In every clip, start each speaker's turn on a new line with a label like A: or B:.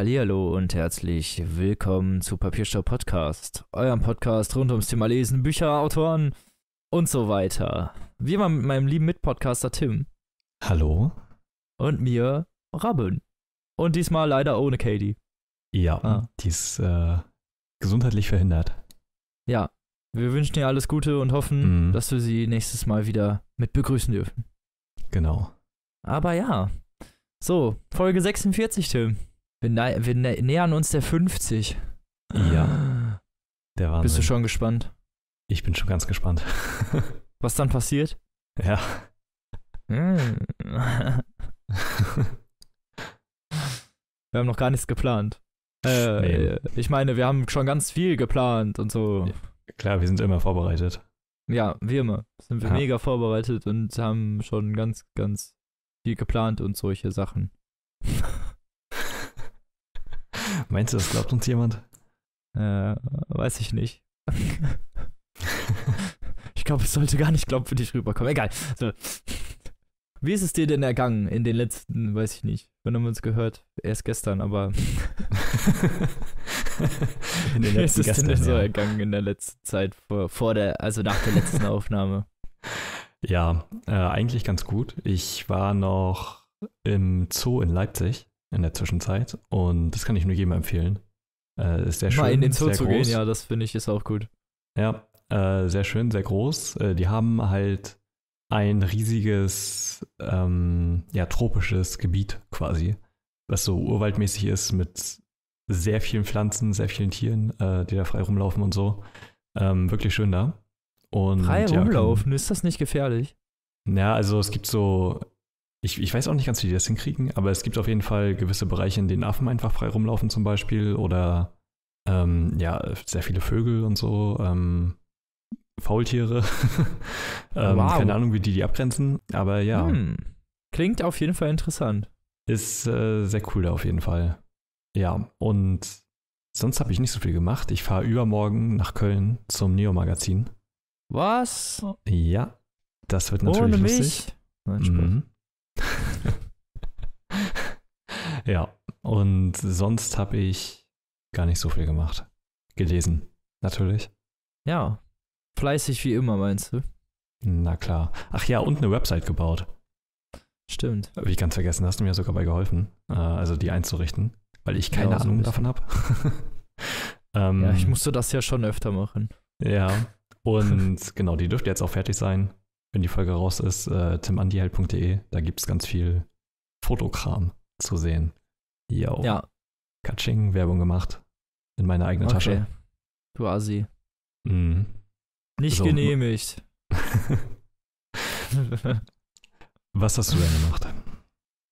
A: Hallihallo und herzlich willkommen zu Papierstau Podcast, eurem Podcast rund ums Thema Lesen, Bücher, Autoren und so weiter. Wie immer mit meinem lieben Mitpodcaster Tim. Hallo. Und mir, Rabin. Und diesmal
B: leider ohne Katie. Ja, ah. die ist äh, gesundheitlich verhindert.
A: Ja, wir wünschen ihr alles Gute und hoffen, mhm. dass wir sie nächstes Mal wieder mit begrüßen dürfen. Genau. Aber ja. So, Folge 46, Tim. Wir, wir nä nähern uns der 50. Ja. Der Wahnsinn. Bist du schon gespannt?
B: Ich bin schon ganz gespannt.
A: Was dann passiert? Ja. wir haben noch gar nichts geplant. Äh, nee. Ich meine, wir haben schon ganz viel geplant und so.
B: Klar, wir sind immer vorbereitet.
A: Ja, wie immer. Sind wir ja. mega vorbereitet und haben schon ganz, ganz viel geplant und solche Sachen. Meinst du, das glaubt uns jemand? Äh, weiß ich nicht. ich glaube, es sollte gar nicht glaubwürdig rüberkommen. Egal. So. Wie ist es dir denn ergangen in den letzten, weiß ich nicht, wenn haben wir uns gehört? Erst gestern, aber. in den letzten Wie ist es gestern, denn ja. so ergangen in der
B: letzten Zeit, vor, vor der, also nach der letzten Aufnahme? Ja, äh, eigentlich ganz gut. Ich war noch im Zoo in Leipzig in der Zwischenzeit. Und das kann ich nur jedem empfehlen. Äh, ist sehr schön. Mal in den Zoo zu groß. gehen, ja, das finde ich ist auch gut. Ja, äh, sehr schön, sehr groß. Äh, die haben halt ein riesiges, ähm, ja, tropisches Gebiet quasi, was so urwaldmäßig ist mit sehr vielen Pflanzen, sehr vielen Tieren, äh, die da frei rumlaufen und so. Ähm, wirklich schön da. Und, frei ja, rumlaufen, kann, ist das nicht gefährlich? Ja, also es gibt so ich, ich, weiß auch nicht ganz, wie die das hinkriegen, aber es gibt auf jeden Fall gewisse Bereiche, in denen Affen einfach frei rumlaufen zum Beispiel oder ähm, ja, sehr viele Vögel und so, ähm, Faultiere. ähm, wow. Keine Ahnung, wie die die abgrenzen, aber ja. Hm. Klingt auf jeden Fall interessant. Ist äh, sehr cool da auf jeden Fall. Ja, und sonst habe ich nicht so viel gemacht. Ich fahre übermorgen nach Köln zum Neo-Magazin.
A: Was?
B: Ja, das wird natürlich Ohne mich? lustig. Nein, Spaß. Mhm. ja, und sonst habe ich gar nicht so viel gemacht. Gelesen, natürlich. Ja, fleißig wie immer, meinst du? Na klar. Ach ja, und eine Website gebaut. Stimmt. Habe ich ganz vergessen, hast du mir sogar bei geholfen, äh, also die einzurichten, weil ich keine ja, so Ahnung davon habe. ähm, ja, ich ähm, musste das ja schon öfter machen. Ja, und genau, die dürfte jetzt auch fertig sein wenn die Folge raus ist, äh, timandiheld.de. Da gibt es ganz viel Fotokram zu sehen. Yo. Ja. Katsching, Werbung gemacht. In meine eigene okay. Tasche. Du Asi. Mm. Nicht so. genehmigt. Was hast du denn
A: gemacht?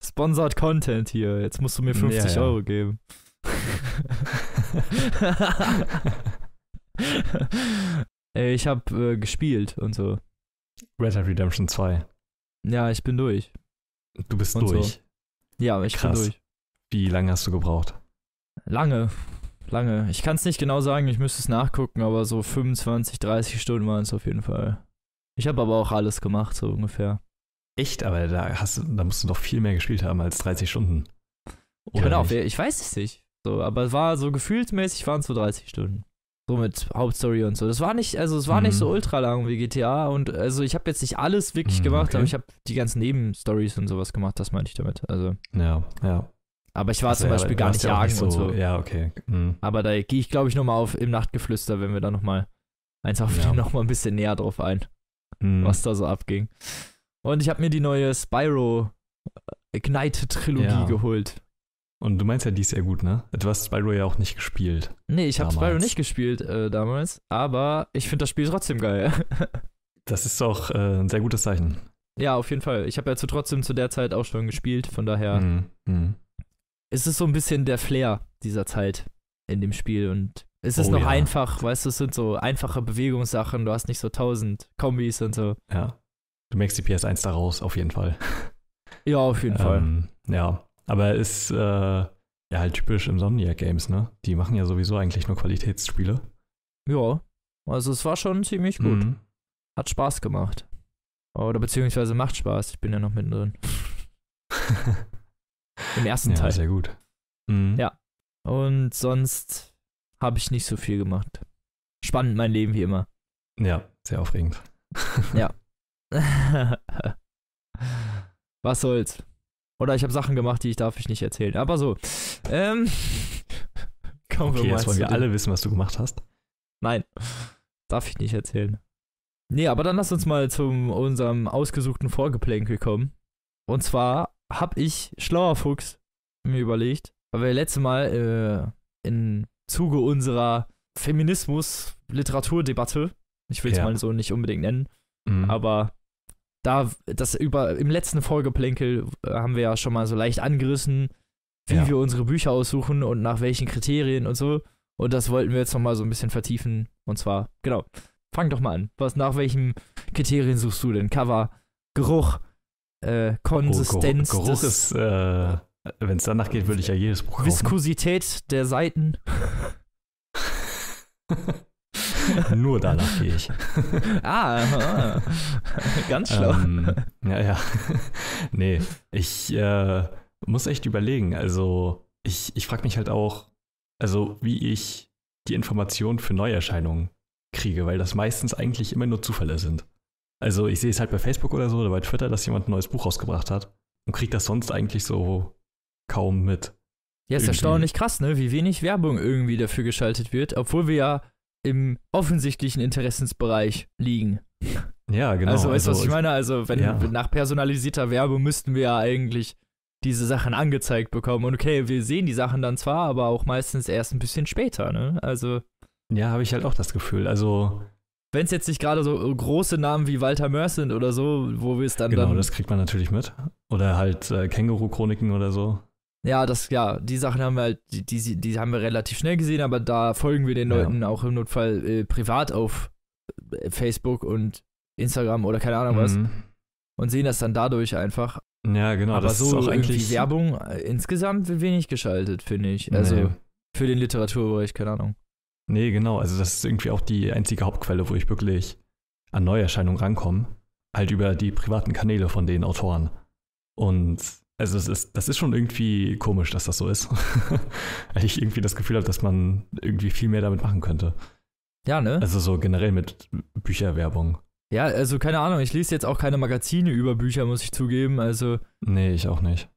A: Sponsored Content hier. Jetzt musst du mir 50 ja, ja. Euro geben. ich habe äh, gespielt und so. Red Dead Redemption 2. Ja, ich bin durch. Du bist Und durch. So. Ja, ich Krass. bin durch.
B: Wie lange hast du gebraucht?
A: Lange. Lange. Ich kann es nicht genau sagen, ich müsste es nachgucken, aber so 25, 30 Stunden waren es auf jeden Fall. Ich habe aber auch alles gemacht, so ungefähr. Echt? Aber da, hast, da musst du doch viel mehr gespielt haben als 30 Stunden. Genau, Oder genau, ich weiß es nicht. So, aber es war so gefühlsmäßig waren es so 30 Stunden. So mit Hauptstory und so. Das war nicht, also es war mhm. nicht so mhm. ultra lang wie GTA und also ich habe jetzt nicht alles wirklich mhm, gemacht, okay. aber ich habe die ganzen Nebenstories und sowas gemacht, das meinte ich damit. Also.
B: Ja, ja.
A: Aber ich war also, zum Beispiel ja, gar nicht jagen so, und so. Ja, okay. Mhm. Aber da gehe ich, glaube ich, nochmal auf im Nachtgeflüster, wenn wir da nochmal eins auf ja. nochmal ein bisschen näher drauf ein, mhm. was da so abging. Und ich habe
B: mir die neue Spyro äh, Ignite Trilogie ja. geholt. Und du meinst ja, die ist sehr gut, ne? Du hast Spyro ja auch nicht gespielt. Nee, ich habe Spyro nicht gespielt äh, damals, aber ich finde das Spiel trotzdem geil. das ist doch äh, ein sehr gutes Zeichen.
A: Ja, auf jeden Fall. Ich habe ja zu trotzdem zu der Zeit auch schon gespielt, von daher mm, mm. ist es so ein bisschen der Flair dieser Zeit in dem Spiel und es ist oh, noch ja. einfach, weißt du, es sind so einfache Bewegungssachen, du hast nicht so tausend Kombis und so.
B: Ja. Du merkst die PS1 daraus, auf jeden Fall. Ja, auf jeden ähm, Fall. Ja. Aber ist äh, ja halt typisch Insomnia Games, ne? Die machen ja sowieso eigentlich nur Qualitätsspiele.
A: Ja, also es war schon ziemlich gut. Mhm. Hat Spaß gemacht. Oder beziehungsweise macht Spaß. Ich bin ja noch mittendrin.
B: Im ersten ja, Teil. Sehr gut.
A: Mhm. Ja. Und sonst habe ich nicht so viel gemacht. Spannend mein
B: Leben wie immer. Ja, sehr aufregend.
A: ja. Was soll's? Oder ich habe Sachen gemacht, die ich darf ich nicht erzählen. Aber so. Ähm, kommen okay, wir mal jetzt wollen wir alle
B: wissen, was du gemacht hast.
A: Nein, darf ich nicht erzählen. Nee, aber dann lass uns mal zu unserem ausgesuchten Vorgeplänkel kommen. Und zwar habe ich, schlauer Fuchs, mir überlegt, weil wir letztes Mal äh, im Zuge unserer Feminismus-Literaturdebatte, ich will es ja. mal so nicht unbedingt nennen, mhm. aber da das über im letzten Folgeplänkel äh, haben wir ja schon mal so leicht angerissen, wie ja. wir unsere Bücher aussuchen und nach welchen Kriterien und so. Und das wollten wir jetzt nochmal so ein bisschen vertiefen. Und zwar, genau, fang doch mal an. Was, nach welchen Kriterien suchst du denn? Cover, Geruch,
B: äh, Konsistenz. Oh, Geruch, Geruch ist, äh, wenn es danach geht, würde ich ja jedes Buch kaufen.
A: Viskosität der Seiten. Nur danach gehe ich. ah, ah, ganz schlau. Ähm, ja, ja. nee,
B: ich äh, muss echt überlegen. Also, ich, ich frage mich halt auch, also, wie ich die Informationen für Neuerscheinungen kriege, weil das meistens eigentlich immer nur Zufälle sind. Also, ich sehe es halt bei Facebook oder so oder bei Twitter, dass jemand ein neues Buch rausgebracht hat und kriege das sonst eigentlich so kaum mit. Ja, ist irgendwie. erstaunlich
A: krass, ne? Wie wenig Werbung irgendwie dafür geschaltet wird, obwohl wir ja im offensichtlichen Interessensbereich liegen. Ja, genau. Also, weißt du, also, was ich meine? Also, wenn ja. nach personalisierter Werbung müssten wir ja eigentlich diese Sachen angezeigt bekommen. Und okay, wir sehen die Sachen dann zwar, aber auch meistens erst ein bisschen später, ne? Also. Ja, habe ich halt auch das Gefühl. Also. Wenn es jetzt nicht gerade so äh, große Namen wie Walter Mörs sind oder so, wo wir es dann. Genau, dann das
B: kriegt man natürlich mit. Oder halt äh, Känguru-Chroniken oder so.
A: Ja, das, ja, die Sachen haben wir halt, die, die, die haben wir relativ schnell gesehen, aber da folgen wir den Leuten ja. auch im Notfall äh, privat auf äh, Facebook und Instagram oder keine Ahnung was. Mhm. Und sehen das dann dadurch einfach. Ja, genau. Aber das so ist auch eigentlich Werbung äh, insgesamt wenig geschaltet, finde
B: ich. Also nee. für den Literaturbereich, keine Ahnung. Nee, genau. Also das ist irgendwie auch die einzige Hauptquelle, wo ich wirklich an Neuerscheinungen rankomme. Halt über die privaten Kanäle von den Autoren. Und also es ist, das ist schon irgendwie komisch, dass das so ist. Weil ich irgendwie das Gefühl habe, dass man irgendwie viel mehr damit machen könnte. Ja, ne? Also so generell mit Bücherwerbung.
A: Ja, also keine Ahnung, ich lese jetzt auch keine Magazine über Bücher, muss ich zugeben. Also. Nee, ich auch nicht.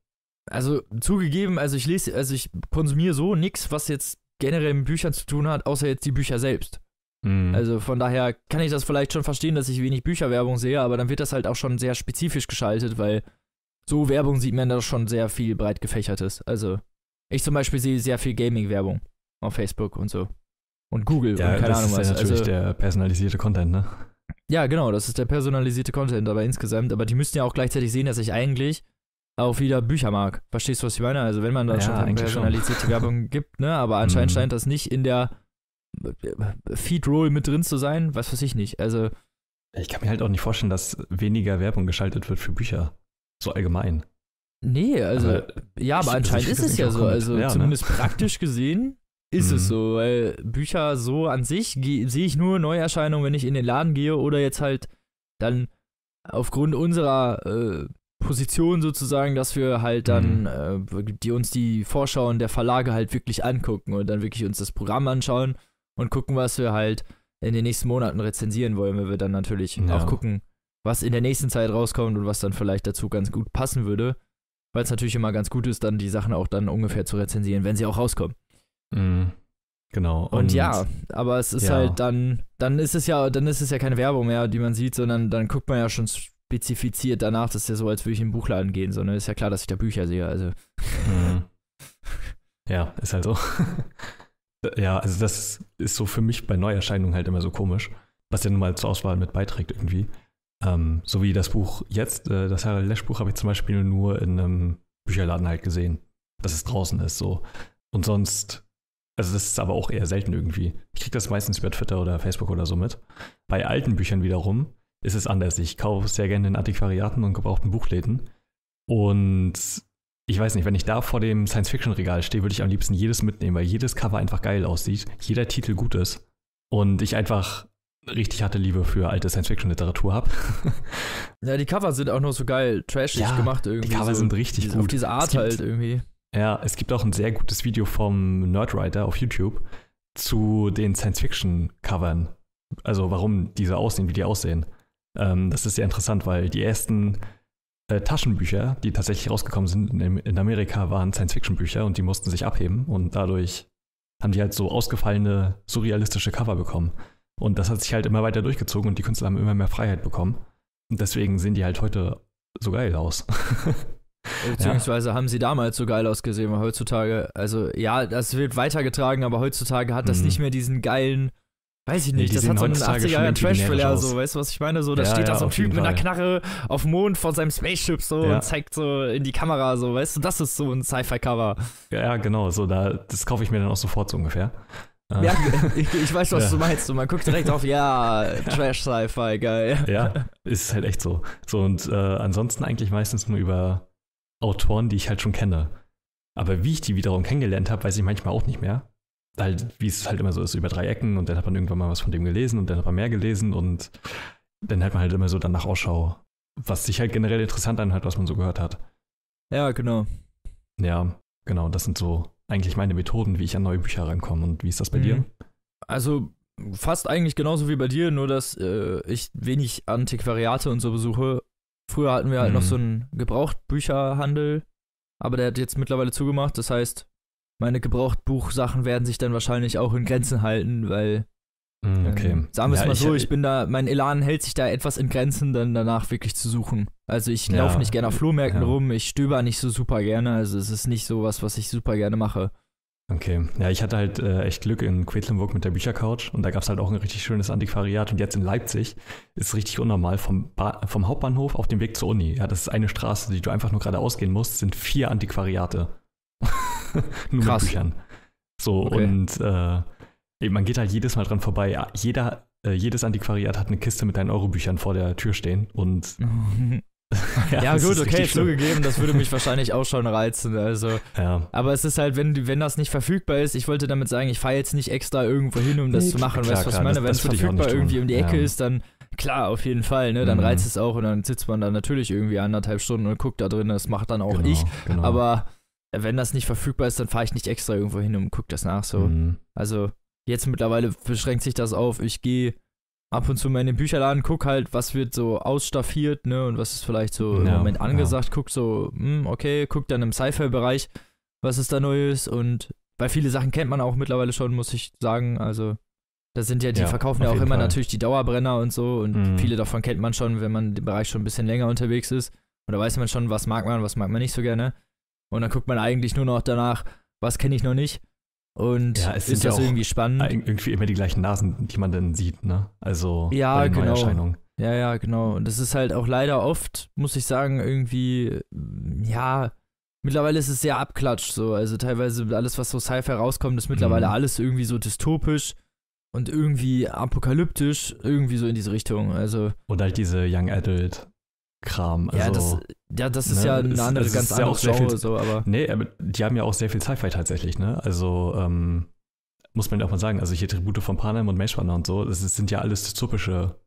A: Also zugegeben, also ich lese, also ich konsumiere so nichts, was jetzt generell mit Büchern zu tun hat, außer jetzt die Bücher selbst. Mhm. Also von daher kann ich das vielleicht schon verstehen, dass ich wenig Bücherwerbung sehe, aber dann wird das halt auch schon sehr spezifisch geschaltet, weil so Werbung sieht man da schon sehr viel breit gefächertes. Also, ich zum Beispiel sehe sehr viel Gaming-Werbung auf Facebook und so. Und Google ja, und keine das Ahnung ist Ja natürlich also, der
B: personalisierte Content, ne?
A: Ja, genau, das ist der personalisierte Content, aber insgesamt, aber die müssten ja auch gleichzeitig sehen, dass ich eigentlich auch wieder Bücher mag. Verstehst du, was ich meine? Also wenn man da ja, schon personalisierte schon. Werbung gibt, ne? Aber anscheinend mhm. scheint das nicht in der Feed-Roll mit drin zu
B: sein, was weiß ich nicht. Also. Ich kann mir halt auch nicht vorstellen, dass weniger Werbung geschaltet wird für Bücher. So allgemein. Nee, also, aber ja, aber also anscheinend ist es ja so. Also, ja, ne? zumindest
A: ne? praktisch gesehen ist mhm. es so, weil Bücher so an sich sehe ich nur Neuerscheinungen, wenn ich in den Laden gehe oder jetzt halt dann aufgrund unserer äh, Position sozusagen, dass wir halt dann mhm. äh, die uns die Vorschauen der Verlage halt wirklich angucken und dann wirklich uns das Programm anschauen und gucken, was wir halt in den nächsten Monaten rezensieren wollen, wenn wir dann natürlich ja. auch gucken, was in der nächsten Zeit rauskommt und was dann vielleicht dazu ganz gut passen würde. Weil es natürlich immer ganz gut ist, dann die Sachen auch dann ungefähr zu rezensieren, wenn sie auch rauskommen.
B: Mhm. Genau. Und, und, ja, aber es ist ja. halt
A: dann, dann ist es ja, dann ist es ja keine Werbung mehr, die man sieht, sondern dann guckt man ja schon spezifiziert danach, das ist ja so,
B: als würde ich in den Buchladen gehen, sondern ist ja klar, dass ich da Bücher sehe, also. Mhm. ja, ist halt so. ja, also das ist so für mich bei Neuerscheinungen halt immer so komisch, was ja nun mal zur Auswahl mit beiträgt irgendwie. Ähm, so wie das Buch jetzt, äh, das Harald Lesch-Buch habe ich zum Beispiel nur in einem Bücherladen halt gesehen, dass es draußen ist so. Und sonst, also das ist aber auch eher selten irgendwie. Ich kriege das meistens über Twitter oder Facebook oder so mit. Bei alten Büchern wiederum ist es anders. Ich kaufe sehr gerne in Antiquariaten und gebrauchten Buchläden. Und ich weiß nicht, wenn ich da vor dem Science-Fiction-Regal stehe, würde ich am liebsten jedes mitnehmen, weil jedes Cover einfach geil aussieht, jeder Titel gut ist. Und ich einfach richtig harte Liebe für alte Science-Fiction-Literatur habe.
A: ja, die Cover sind auch nur so geil trashig ja, gemacht irgendwie. Die Cover so, sind richtig gut. Auf diese Art gibt, halt irgendwie.
B: Ja, es gibt auch ein sehr gutes Video vom Nerdwriter auf YouTube zu den Science-Fiction-Covern. Also warum diese aussehen, wie die aussehen. Ähm, das ist sehr interessant, weil die ersten äh, Taschenbücher, die tatsächlich rausgekommen sind in, in Amerika, waren Science-Fiction-Bücher und die mussten sich abheben und dadurch haben die halt so ausgefallene, surrealistische Cover bekommen. Und das hat sich halt immer weiter durchgezogen und die Künstler haben immer mehr Freiheit bekommen. Und deswegen sehen die halt heute so geil aus. Beziehungsweise
A: ja. haben sie damals so geil ausgesehen, weil heutzutage, also ja, das wird weitergetragen, aber heutzutage hat das mhm. nicht mehr diesen geilen, weiß ich nicht, nee, das hat so einen 80er Trash-Thriller, so, weißt du, was ich meine? So, da ja, steht ja, da so ein Typ mit einer Knarre auf dem Mond vor seinem Spaceship so ja. und zeigt so in die Kamera, so, weißt du, das ist so ein Sci-Fi-Cover. Ja, genau, so, da,
B: das kaufe ich mir dann auch sofort so ungefähr. Ah. Ja, ich, ich, weiß, was ja. du meinst. Und man guckt direkt auf, ja, Trash-Sci-Fi, geil. Ja, ist halt echt so. So und äh, ansonsten eigentlich meistens nur über Autoren, die ich halt schon kenne. Aber wie ich die wiederum kennengelernt habe, weiß ich manchmal auch nicht mehr. Weil, wie es halt immer so ist, über drei Ecken und dann hat man irgendwann mal was von dem gelesen und dann hat man mehr gelesen und dann hat man halt immer so danach Ausschau, was sich halt generell interessant anhört, was man so gehört hat. Ja, genau. Ja, genau, das sind so eigentlich meine Methoden, wie ich an neue Bücher rankomme. Und wie ist das bei mhm. dir? Also fast eigentlich genauso wie
A: bei dir, nur dass äh, ich wenig Antiquariate und so besuche. Früher hatten wir halt mhm. noch so einen Gebrauchtbücherhandel, aber der hat jetzt mittlerweile zugemacht. Das heißt, meine Gebrauchtbuchsachen werden sich dann wahrscheinlich auch in Grenzen halten, weil Mhm. Okay. Ähm, sagen wir es mal so, ich, ich, bin da, mein Elan hält sich da etwas in Grenzen, dann danach wirklich zu suchen. Also ich ja, laufe nicht gerne auf Flohmärkten ja. rum, ich stöber nicht so super gerne, also es ist nicht so was was ich super gerne mache. Okay,
B: ja, ich hatte halt äh, echt Glück in Quedlinburg mit der Büchercouch und da gab es halt auch ein richtig schönes Antiquariat und jetzt in Leipzig ist es richtig unnormal vom, ba vom Hauptbahnhof auf dem Weg zur Uni. Ja, das ist eine Straße, die du einfach nur geradeaus gehen musst, sind vier Antiquariate. nur Krass. mit Büchern. So, okay. und äh, man geht halt jedes Mal dran vorbei. Jeder, äh, jedes Antiquariat hat eine Kiste mit deinen Eurobüchern vor der Tür stehen und. ja, ja gut, okay, zugegeben, das würde mich
A: wahrscheinlich auch schon reizen. Also. Ja. Aber es ist halt, wenn, wenn das nicht verfügbar ist, ich wollte damit sagen, ich fahre jetzt nicht extra irgendwo hin, um das nee, zu machen, klar, weißt du, was ich meine? Das, wenn es verfügbar irgendwie um die Ecke ja. ist, dann klar, auf jeden Fall, ne? Dann mhm. reizt es auch und dann sitzt man da natürlich irgendwie anderthalb Stunden und guckt da drin, das macht dann auch genau, ich. Genau. Aber wenn das nicht verfügbar ist, dann fahre ich nicht extra irgendwo hin und gucke das nach. So. Mhm. Also Jetzt mittlerweile beschränkt sich das auf, ich gehe ab und zu mal in den Bücherladen, gucke halt, was wird so ausstaffiert, ne, und was ist vielleicht so ja, im Moment angesagt, ja. guck so, mh, hm, okay, guck dann im Sci-Fi-Bereich, was ist da Neues und weil viele Sachen kennt man auch mittlerweile schon, muss ich sagen, also da sind ja, die ja, verkaufen ja auch immer Fall. natürlich die Dauerbrenner und so und mhm. viele davon kennt man schon, wenn man im Bereich schon ein bisschen länger unterwegs ist und da weiß man schon, was mag man, was mag man nicht so gerne und dann guckt man eigentlich nur noch danach, was kenne ich noch nicht und ja, es ist ja das irgendwie spannend.
B: Irgendwie immer die gleichen Nasen, die man dann sieht, ne? Also ja, bei genau.
A: Ja, ja, genau. Und das ist halt auch leider oft, muss ich sagen, irgendwie, mm, ja, mittlerweile ist es sehr abklatscht so. Also teilweise alles, was so Sci-Fi rauskommt, ist mittlerweile mhm. alles irgendwie so dystopisch und irgendwie apokalyptisch,
B: irgendwie so in diese Richtung. Also. Oder halt diese Young Adult Kram. Also, ja, das, ja, das ist ne, ja eine andere, ist, ganz andere Show. Genre. so, aber. Nee, aber die haben ja auch sehr viel Sci-Fi tatsächlich, ne? Also, ähm, muss man ja auch mal sagen, also hier Tribute von Panem und Meshwana und so, das sind ja alles dystopische,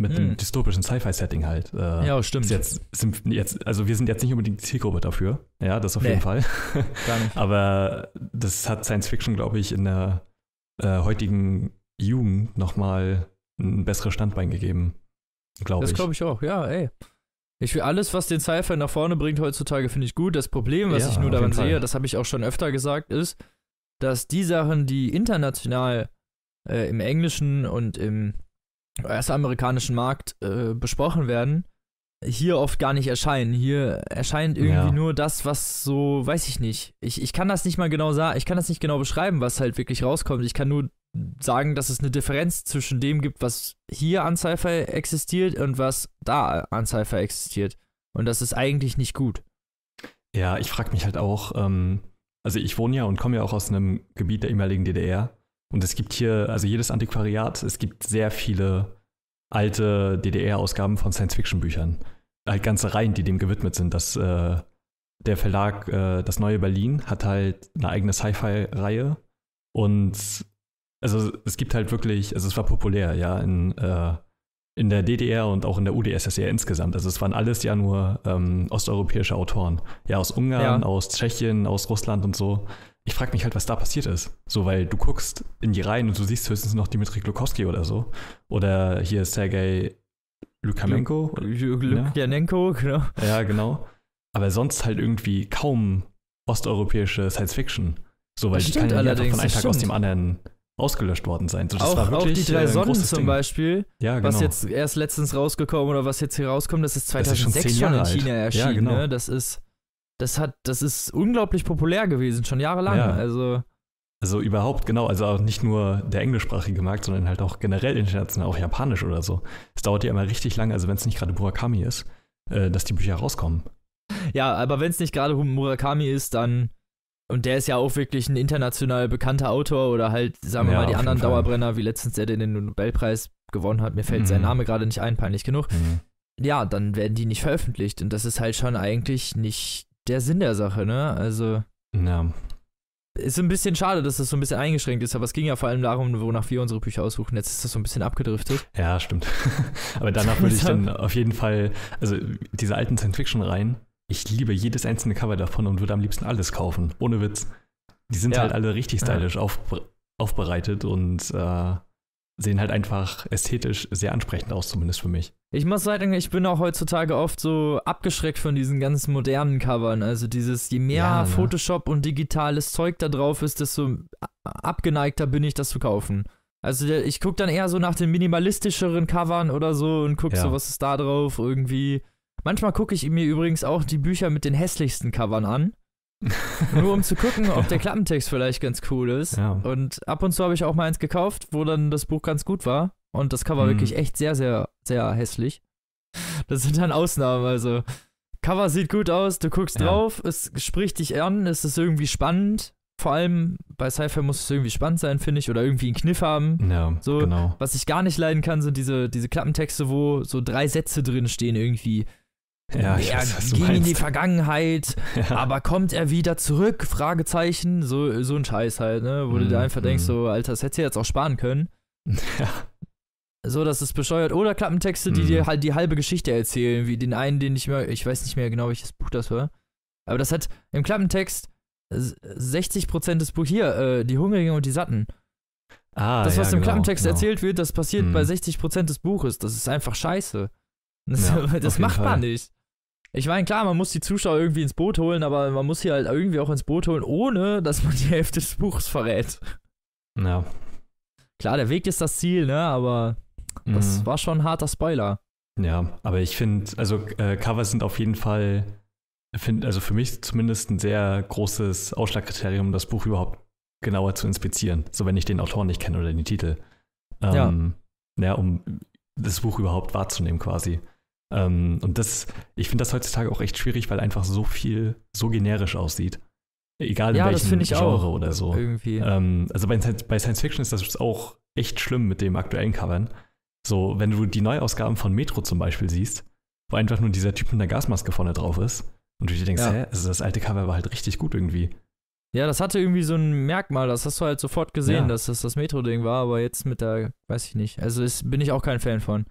B: mit hm. einem dystopischen Sci-Fi-Setting halt. Äh, ja, oh, stimmt. Jetzt, sind jetzt, also wir sind jetzt nicht unbedingt die Zielgruppe dafür, ja, das auf nee, jeden Fall. Gar nicht. aber das hat Science-Fiction, glaube ich, in der äh, heutigen Jugend nochmal ein besseres Standbein gegeben, glaube ich. Das glaube
A: ich auch, ja, ey. Ich will alles, was den Sci-Fi nach vorne bringt heutzutage, finde ich gut. Das Problem, was ja, ich nur daran sehe, das habe ich auch schon öfter gesagt, ist, dass die Sachen, die international äh, im englischen und im US-amerikanischen Markt äh, besprochen werden, hier oft gar nicht erscheinen. Hier erscheint irgendwie ja. nur das, was so, weiß ich nicht. Ich, ich kann das nicht mal genau sagen, ich kann das nicht genau beschreiben, was halt wirklich rauskommt. Ich kann nur sagen, dass es eine Differenz zwischen dem gibt, was hier an Sci-Fi existiert und was da an Sci-Fi existiert. Und das ist
B: eigentlich nicht gut. Ja, ich frage mich halt auch, ähm, also ich wohne ja und komme ja auch aus einem Gebiet der ehemaligen DDR. Und es gibt hier, also jedes Antiquariat, es gibt sehr viele alte DDR-Ausgaben von Science-Fiction-Büchern. Halt ganze Reihen, die dem gewidmet sind. Das, äh, der Verlag äh, Das Neue Berlin hat halt eine eigene Sci-Fi-Reihe. Und also es gibt halt wirklich, also es war populär, ja, in, äh, in der DDR und auch in der UdSSR insgesamt. Also es waren alles ja nur ähm, osteuropäische Autoren. Ja, aus Ungarn, ja. aus Tschechien, aus Russland und so. Ich frage mich halt, was da passiert ist. So, weil du guckst in die Reihen und du siehst höchstens noch Dimitri Glukowski oder so. Oder hier Sergei Lukamenko. Lukjanenko, genau. Ja, genau. Aber sonst halt irgendwie kaum osteuropäische Science Fiction. So, weil das die kann ja halt von einem Tag stimmt. aus dem anderen ausgelöscht worden sein. So, auch, auch, die äh, drei Sonnen zum Ding. Beispiel, ja, genau. was jetzt
A: erst letztens rausgekommen oder was jetzt hier rauskommt, das ist 2006 das ist schon, schon, in China erschienen. Ja, genau. ne?
B: Das ist, das hat, das ist unglaublich populär gewesen, schon jahrelang. Ja. Also also überhaupt, genau, also auch nicht nur der englischsprachige Markt, sondern halt auch generell international, auch japanisch oder so. Es dauert ja immer richtig lange, also wenn es nicht gerade Murakami ist, äh, dass die Bücher rauskommen.
A: Ja, aber wenn es nicht gerade Murakami ist, dann und der ist ja auch wirklich ein international bekannter Autor oder halt, sagen wir ja, mal, die anderen Dauerbrenner, wie letztens der, der den Nobelpreis gewonnen hat. Mir fällt mhm. sein Name gerade nicht ein, peinlich genug. Mhm. Ja, dann werden die nicht veröffentlicht. Und das ist halt schon eigentlich nicht der Sinn der Sache, ne? Also. Ja. Ist ein bisschen schade, dass das so ein bisschen eingeschränkt ist, aber es ging ja vor allem darum, wonach wir unsere Bücher aussuchen. Jetzt ist das so ein bisschen abgedriftet.
B: Ja, stimmt. aber danach würde ich dann auf jeden Fall, also diese alten Science-Fiction-Reihen, ich liebe jedes einzelne Cover davon und würde am liebsten alles kaufen. Ohne Witz. Die sind ja. halt alle richtig stylisch ja. auf, aufbereitet und äh, sehen halt einfach ästhetisch sehr ansprechend aus, zumindest für mich.
A: Ich muss sagen, ich bin auch heutzutage oft so abgeschreckt von diesen ganz modernen Covern. Also dieses, je mehr ja, ne? Photoshop und digitales Zeug da drauf ist, desto abgeneigter bin ich, das zu kaufen. Also ich gucke dann eher so nach den minimalistischeren Covern oder so und gucke so, was ist da drauf irgendwie. Manchmal gucke ich mir übrigens auch die Bücher mit den hässlichsten Covern an. Nur um zu gucken, ob der Klappentext vielleicht ganz cool ist. Ja. Und ab und zu habe ich auch mal eins gekauft, wo dann das Buch ganz gut war. Und das Cover mhm. wirklich echt sehr, sehr, sehr hässlich. Das sind dann Ausnahmen. Also, Cover sieht gut aus, du guckst ja. drauf, es spricht dich an, es ist irgendwie spannend. Vor allem bei Sci-Fi muss es irgendwie spannend sein, finde ich, oder irgendwie einen Kniff haben. Ja, so, genau. Was ich gar nicht leiden kann, sind diese, diese Klappentexte, wo so drei Sätze drin stehen irgendwie. Ja, er weiß, ging meinst. in die Vergangenheit, ja. aber kommt er wieder zurück? Fragezeichen. So, so ein Scheiß halt, ne? Wo mm, du dir mhm, einfach mm. denkst, mhm. so, Alter, das hättest du jetzt auch sparen können. Ja. So, das ist bescheuert. Oder Klappentexte, die mm. dir mhm. halt die halbe Geschichte erzählen, wie den einen, den ich mehr, ich weiß nicht mehr genau, welches Buch das war. Aber das hat im Klappentext 60% des Buches hier, äh, die Hungrigen und die Satten. Ah, das, was ja, im genau, Klappentext genau. erzählt wird, das passiert bei 60% des Buches. Das ist einfach scheiße. Das, ja, das macht man Fall. nicht. Ich meine, klar, man muss die Zuschauer irgendwie ins Boot holen, aber man muss sie halt irgendwie auch ins Boot holen, ohne dass man die Hälfte des
B: Buchs verrät. Ja. Klar, der Weg ist das Ziel, ne? Aber das mhm. war schon ein harter Spoiler. Ja, aber ich finde, also äh, Covers sind auf jeden Fall, find, also für mich zumindest ein sehr großes Ausschlagkriterium, das Buch überhaupt genauer zu inspizieren. So wenn ich den Autor nicht kenne oder den Titel. Ähm, ja. Ja, um das Buch überhaupt wahrzunehmen quasi. Ähm, und das, ich finde das heutzutage auch echt schwierig, weil einfach so viel so generisch aussieht. Egal ja, in welchem Genre auch, oder so. Irgendwie. Ähm, also bei, bei Science Fiction ist das auch echt schlimm mit dem aktuellen Covern. So, wenn du die Neuausgaben von Metro zum Beispiel siehst, wo einfach nur dieser Typ mit einer Gasmaske vorne drauf ist und du dir denkst, ja. hä, also das alte Cover war halt richtig gut irgendwie.
A: Ja, das hatte irgendwie so ein Merkmal, das hast du halt sofort gesehen, ja. dass das das Metro-Ding war, aber jetzt mit der, weiß ich nicht, also ist, bin ich auch kein Fan von.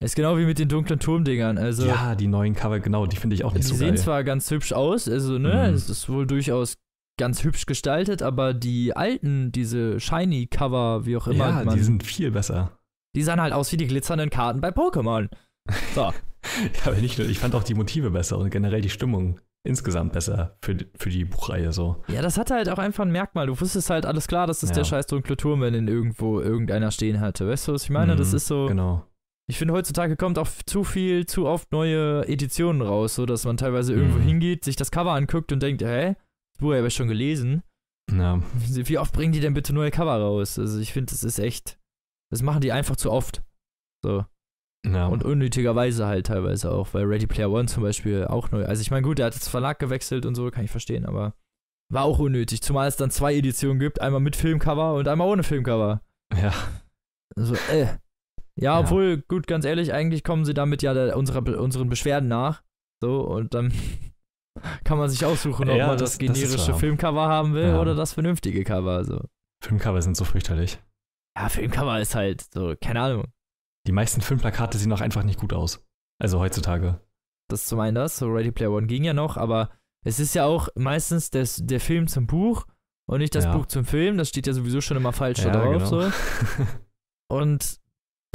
A: Ist genau wie mit den dunklen Turmdingern. Also, ja, die neuen Cover, genau, die finde ich auch nicht so geil. Die sehen zwar ganz hübsch aus, also, ne, mhm. es ist wohl durchaus ganz hübsch gestaltet, aber die alten, diese shiny Cover, wie auch immer. Ja, man, die sind viel besser. Die sahen halt aus wie
B: die glitzernden Karten bei Pokémon. So. ja, aber nicht nur, ich fand auch die Motive besser und generell die Stimmung insgesamt besser für, die, für die Buchreihe so.
A: Ja, das hatte halt auch einfach ein Merkmal. Du wusstest halt alles klar, das ist ja. der scheiß dunkle Turm, wenn ihn irgendwo irgendeiner stehen hatte. Weißt du, was ich meine? Mhm, das ist so. Genau. Ich finde, heutzutage kommt auch zu viel, zu oft neue Editionen raus, so dass man teilweise mhm. irgendwo hingeht, sich das Cover anguckt und denkt, hä? Das wurde habe ich schon gelesen. Ja. Wie oft bringen die denn bitte neue Cover raus? Also ich finde, das ist echt. Das machen die einfach zu oft. So. Ja. Und unnötigerweise halt teilweise auch, weil Ready Player One zum Beispiel auch neu. Also ich meine, gut, der hat jetzt Verlag gewechselt und so, kann ich verstehen, aber war auch unnötig, zumal es dann zwei Editionen gibt, einmal mit Filmcover und einmal ohne Filmcover. Ja. Also, äh. Ja, obwohl, ja. gut, ganz ehrlich, eigentlich kommen sie damit ja unserer, unseren Beschwerden nach. So, und dann kann man sich aussuchen, ob ja, man das, das generische das Filmcover haben will ja. oder das vernünftige Cover. So. Filmcover sind so fürchterlich. Ja, Filmcover ist halt so, keine Ahnung. Die meisten Filmplakate sehen auch einfach nicht gut aus. Also heutzutage. Das ist zum einen das, so Ready Player One ging ja noch, aber es ist ja auch meistens des, der Film zum Buch und nicht das ja. Buch zum Film. Das steht ja sowieso schon immer falsch ja, da drauf. Genau. So. Und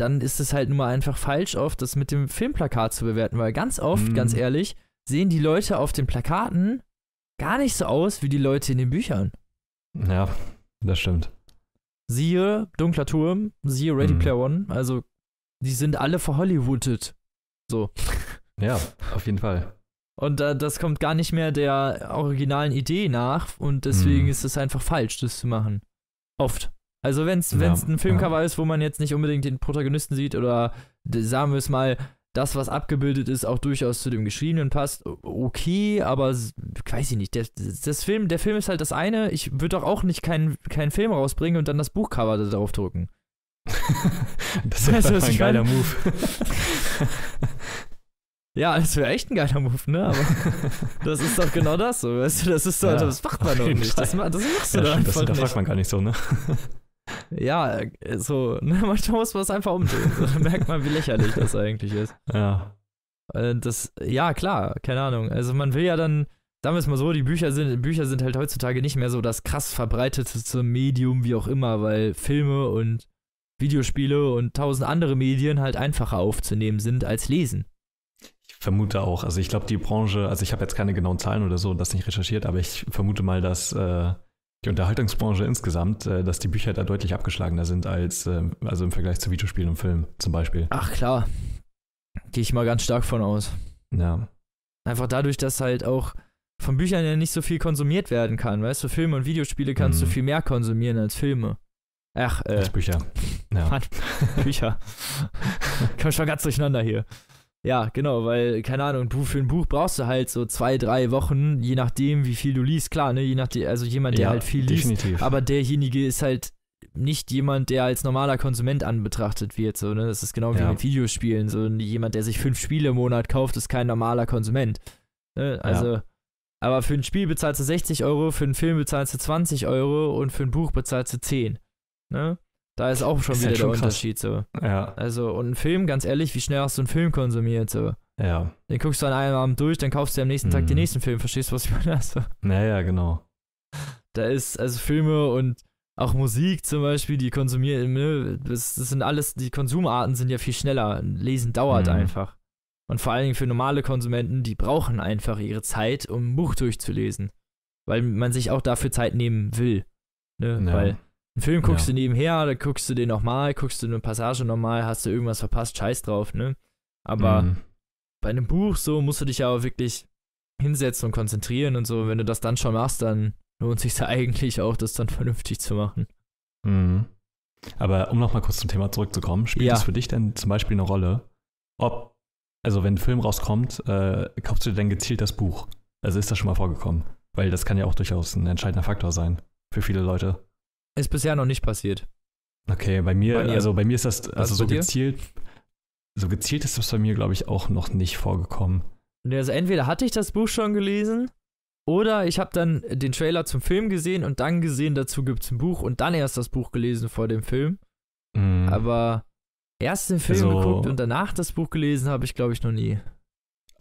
A: dann ist es halt nun mal einfach falsch, oft das mit dem Filmplakat zu bewerten, weil ganz oft, mhm. ganz ehrlich, sehen die Leute auf den Plakaten gar nicht so aus wie die Leute in den Büchern. Ja, das stimmt. Siehe Dunkler Turm, siehe Ready mhm. Player One, also die sind alle verhollywoodet. So. Ja, auf jeden Fall. Und äh, das kommt gar nicht mehr der originalen Idee nach und deswegen mhm. ist es einfach falsch, das zu machen. Oft. Also wenn es ja, ein Filmcover ja. ist, wo man jetzt nicht unbedingt den Protagonisten sieht oder sagen wir es mal, das, was abgebildet ist, auch durchaus zu dem Geschriebenen passt, okay, aber weiß ich nicht. Der, das Film, der Film ist halt das eine. Ich würde doch auch nicht keinen kein Film rausbringen und dann das Buchcover da drauf drucken. das wäre also, ein geiler kann. Move. ja, das wäre echt ein geiler Move, ne? Aber das ist doch genau das so, weißt du? Das ist doch, ja, das macht man doch nicht. Das, das, machst du ja, da stimmt, Das hinterfragt man gar nicht so, ne? ja, äh, so, ne, manchmal muss man es einfach umdrehen. So, dann merkt man, wie lächerlich das eigentlich ist. Ja. Äh, das, ja, klar, keine Ahnung. Also man will ja dann, sagen wir es mal so, die Bücher sind, Bücher sind halt heutzutage nicht mehr so das krass verbreitetste Medium, wie auch immer, weil Filme und Videospiele und tausend andere Medien
B: halt einfacher aufzunehmen sind als lesen. Ich vermute auch. Also ich glaube, die Branche, also ich habe jetzt keine genauen Zahlen oder so und das nicht recherchiert, aber ich vermute mal, dass äh die Unterhaltungsbranche insgesamt, äh, dass die Bücher da deutlich abgeschlagener sind als ähm, also im Vergleich zu Videospielen und Filmen zum Beispiel. Ach klar, gehe ich mal ganz stark von aus. Ja.
A: Einfach dadurch, dass halt auch von Büchern ja nicht so viel konsumiert werden kann, weißt du, Filme und Videospiele kannst mhm. du viel mehr konsumieren als Filme. Ach, äh. Als Bücher. Ja. Mann, Bücher. Komm schon ganz durcheinander hier. Ja, genau, weil, keine Ahnung, du für ein Buch brauchst du halt so zwei, drei Wochen, je nachdem, wie viel du liest, klar, ne, je nachdem, also jemand, der ja, halt viel liest, aber derjenige ist halt nicht jemand, der als normaler Konsument anbetrachtet wird, so, ne, das ist genau wie ja. mit Videospielen, so, ne? jemand, der sich fünf Spiele im Monat kauft, ist kein normaler Konsument, ne, also, ja. aber für ein Spiel bezahlst du 60 Euro, für einen Film bezahlst du 20 Euro und für ein Buch bezahlst du 10, ne, da ist auch schon ist wieder halt schon der krass. Unterschied so. Ja. Also, und ein Film, ganz ehrlich, wie schnell hast du einen Film konsumiert so? Ja. Den guckst du an einem Abend durch, dann kaufst du am nächsten mhm. Tag den mhm. nächsten Film, verstehst du, was ich meine? Also, naja, genau. Da ist, also Filme und auch Musik zum Beispiel, die konsumieren, ne, das, das, sind alles, die Konsumarten sind ja viel schneller. Lesen dauert mhm. einfach. Und vor allen Dingen für normale Konsumenten, die brauchen einfach ihre Zeit, um ein Buch durchzulesen. Weil man sich auch dafür Zeit nehmen will. Ne? Ja. Weil einen Film guckst ja. du nebenher, dann guckst du den nochmal, guckst du eine Passage nochmal, hast du irgendwas verpasst, scheiß drauf, ne? Aber mhm. bei einem Buch so musst du dich ja auch wirklich hinsetzen und konzentrieren und so. Wenn du das dann schon machst, dann lohnt sich da eigentlich auch, das dann vernünftig
B: zu machen. Mhm. Aber um nochmal kurz zum Thema zurückzukommen, spielt es ja. für dich denn zum Beispiel eine Rolle, ob, also wenn ein Film rauskommt, äh, kaufst du dir dann gezielt das Buch? Also ist das schon mal vorgekommen? Weil das kann ja auch durchaus ein entscheidender Faktor sein für viele Leute.
A: Ist bisher noch nicht passiert.
B: Okay, bei mir, bei also bei mir ist das, also so gezielt, so gezielt ist das bei mir, glaube ich, auch noch nicht vorgekommen.
A: Also entweder hatte ich das Buch schon gelesen oder ich habe dann den Trailer zum Film gesehen und dann gesehen, dazu gibt es ein Buch und dann erst das Buch gelesen vor dem Film. Mm. Aber erst den Film also, geguckt und danach das Buch gelesen habe ich, glaube ich, noch nie.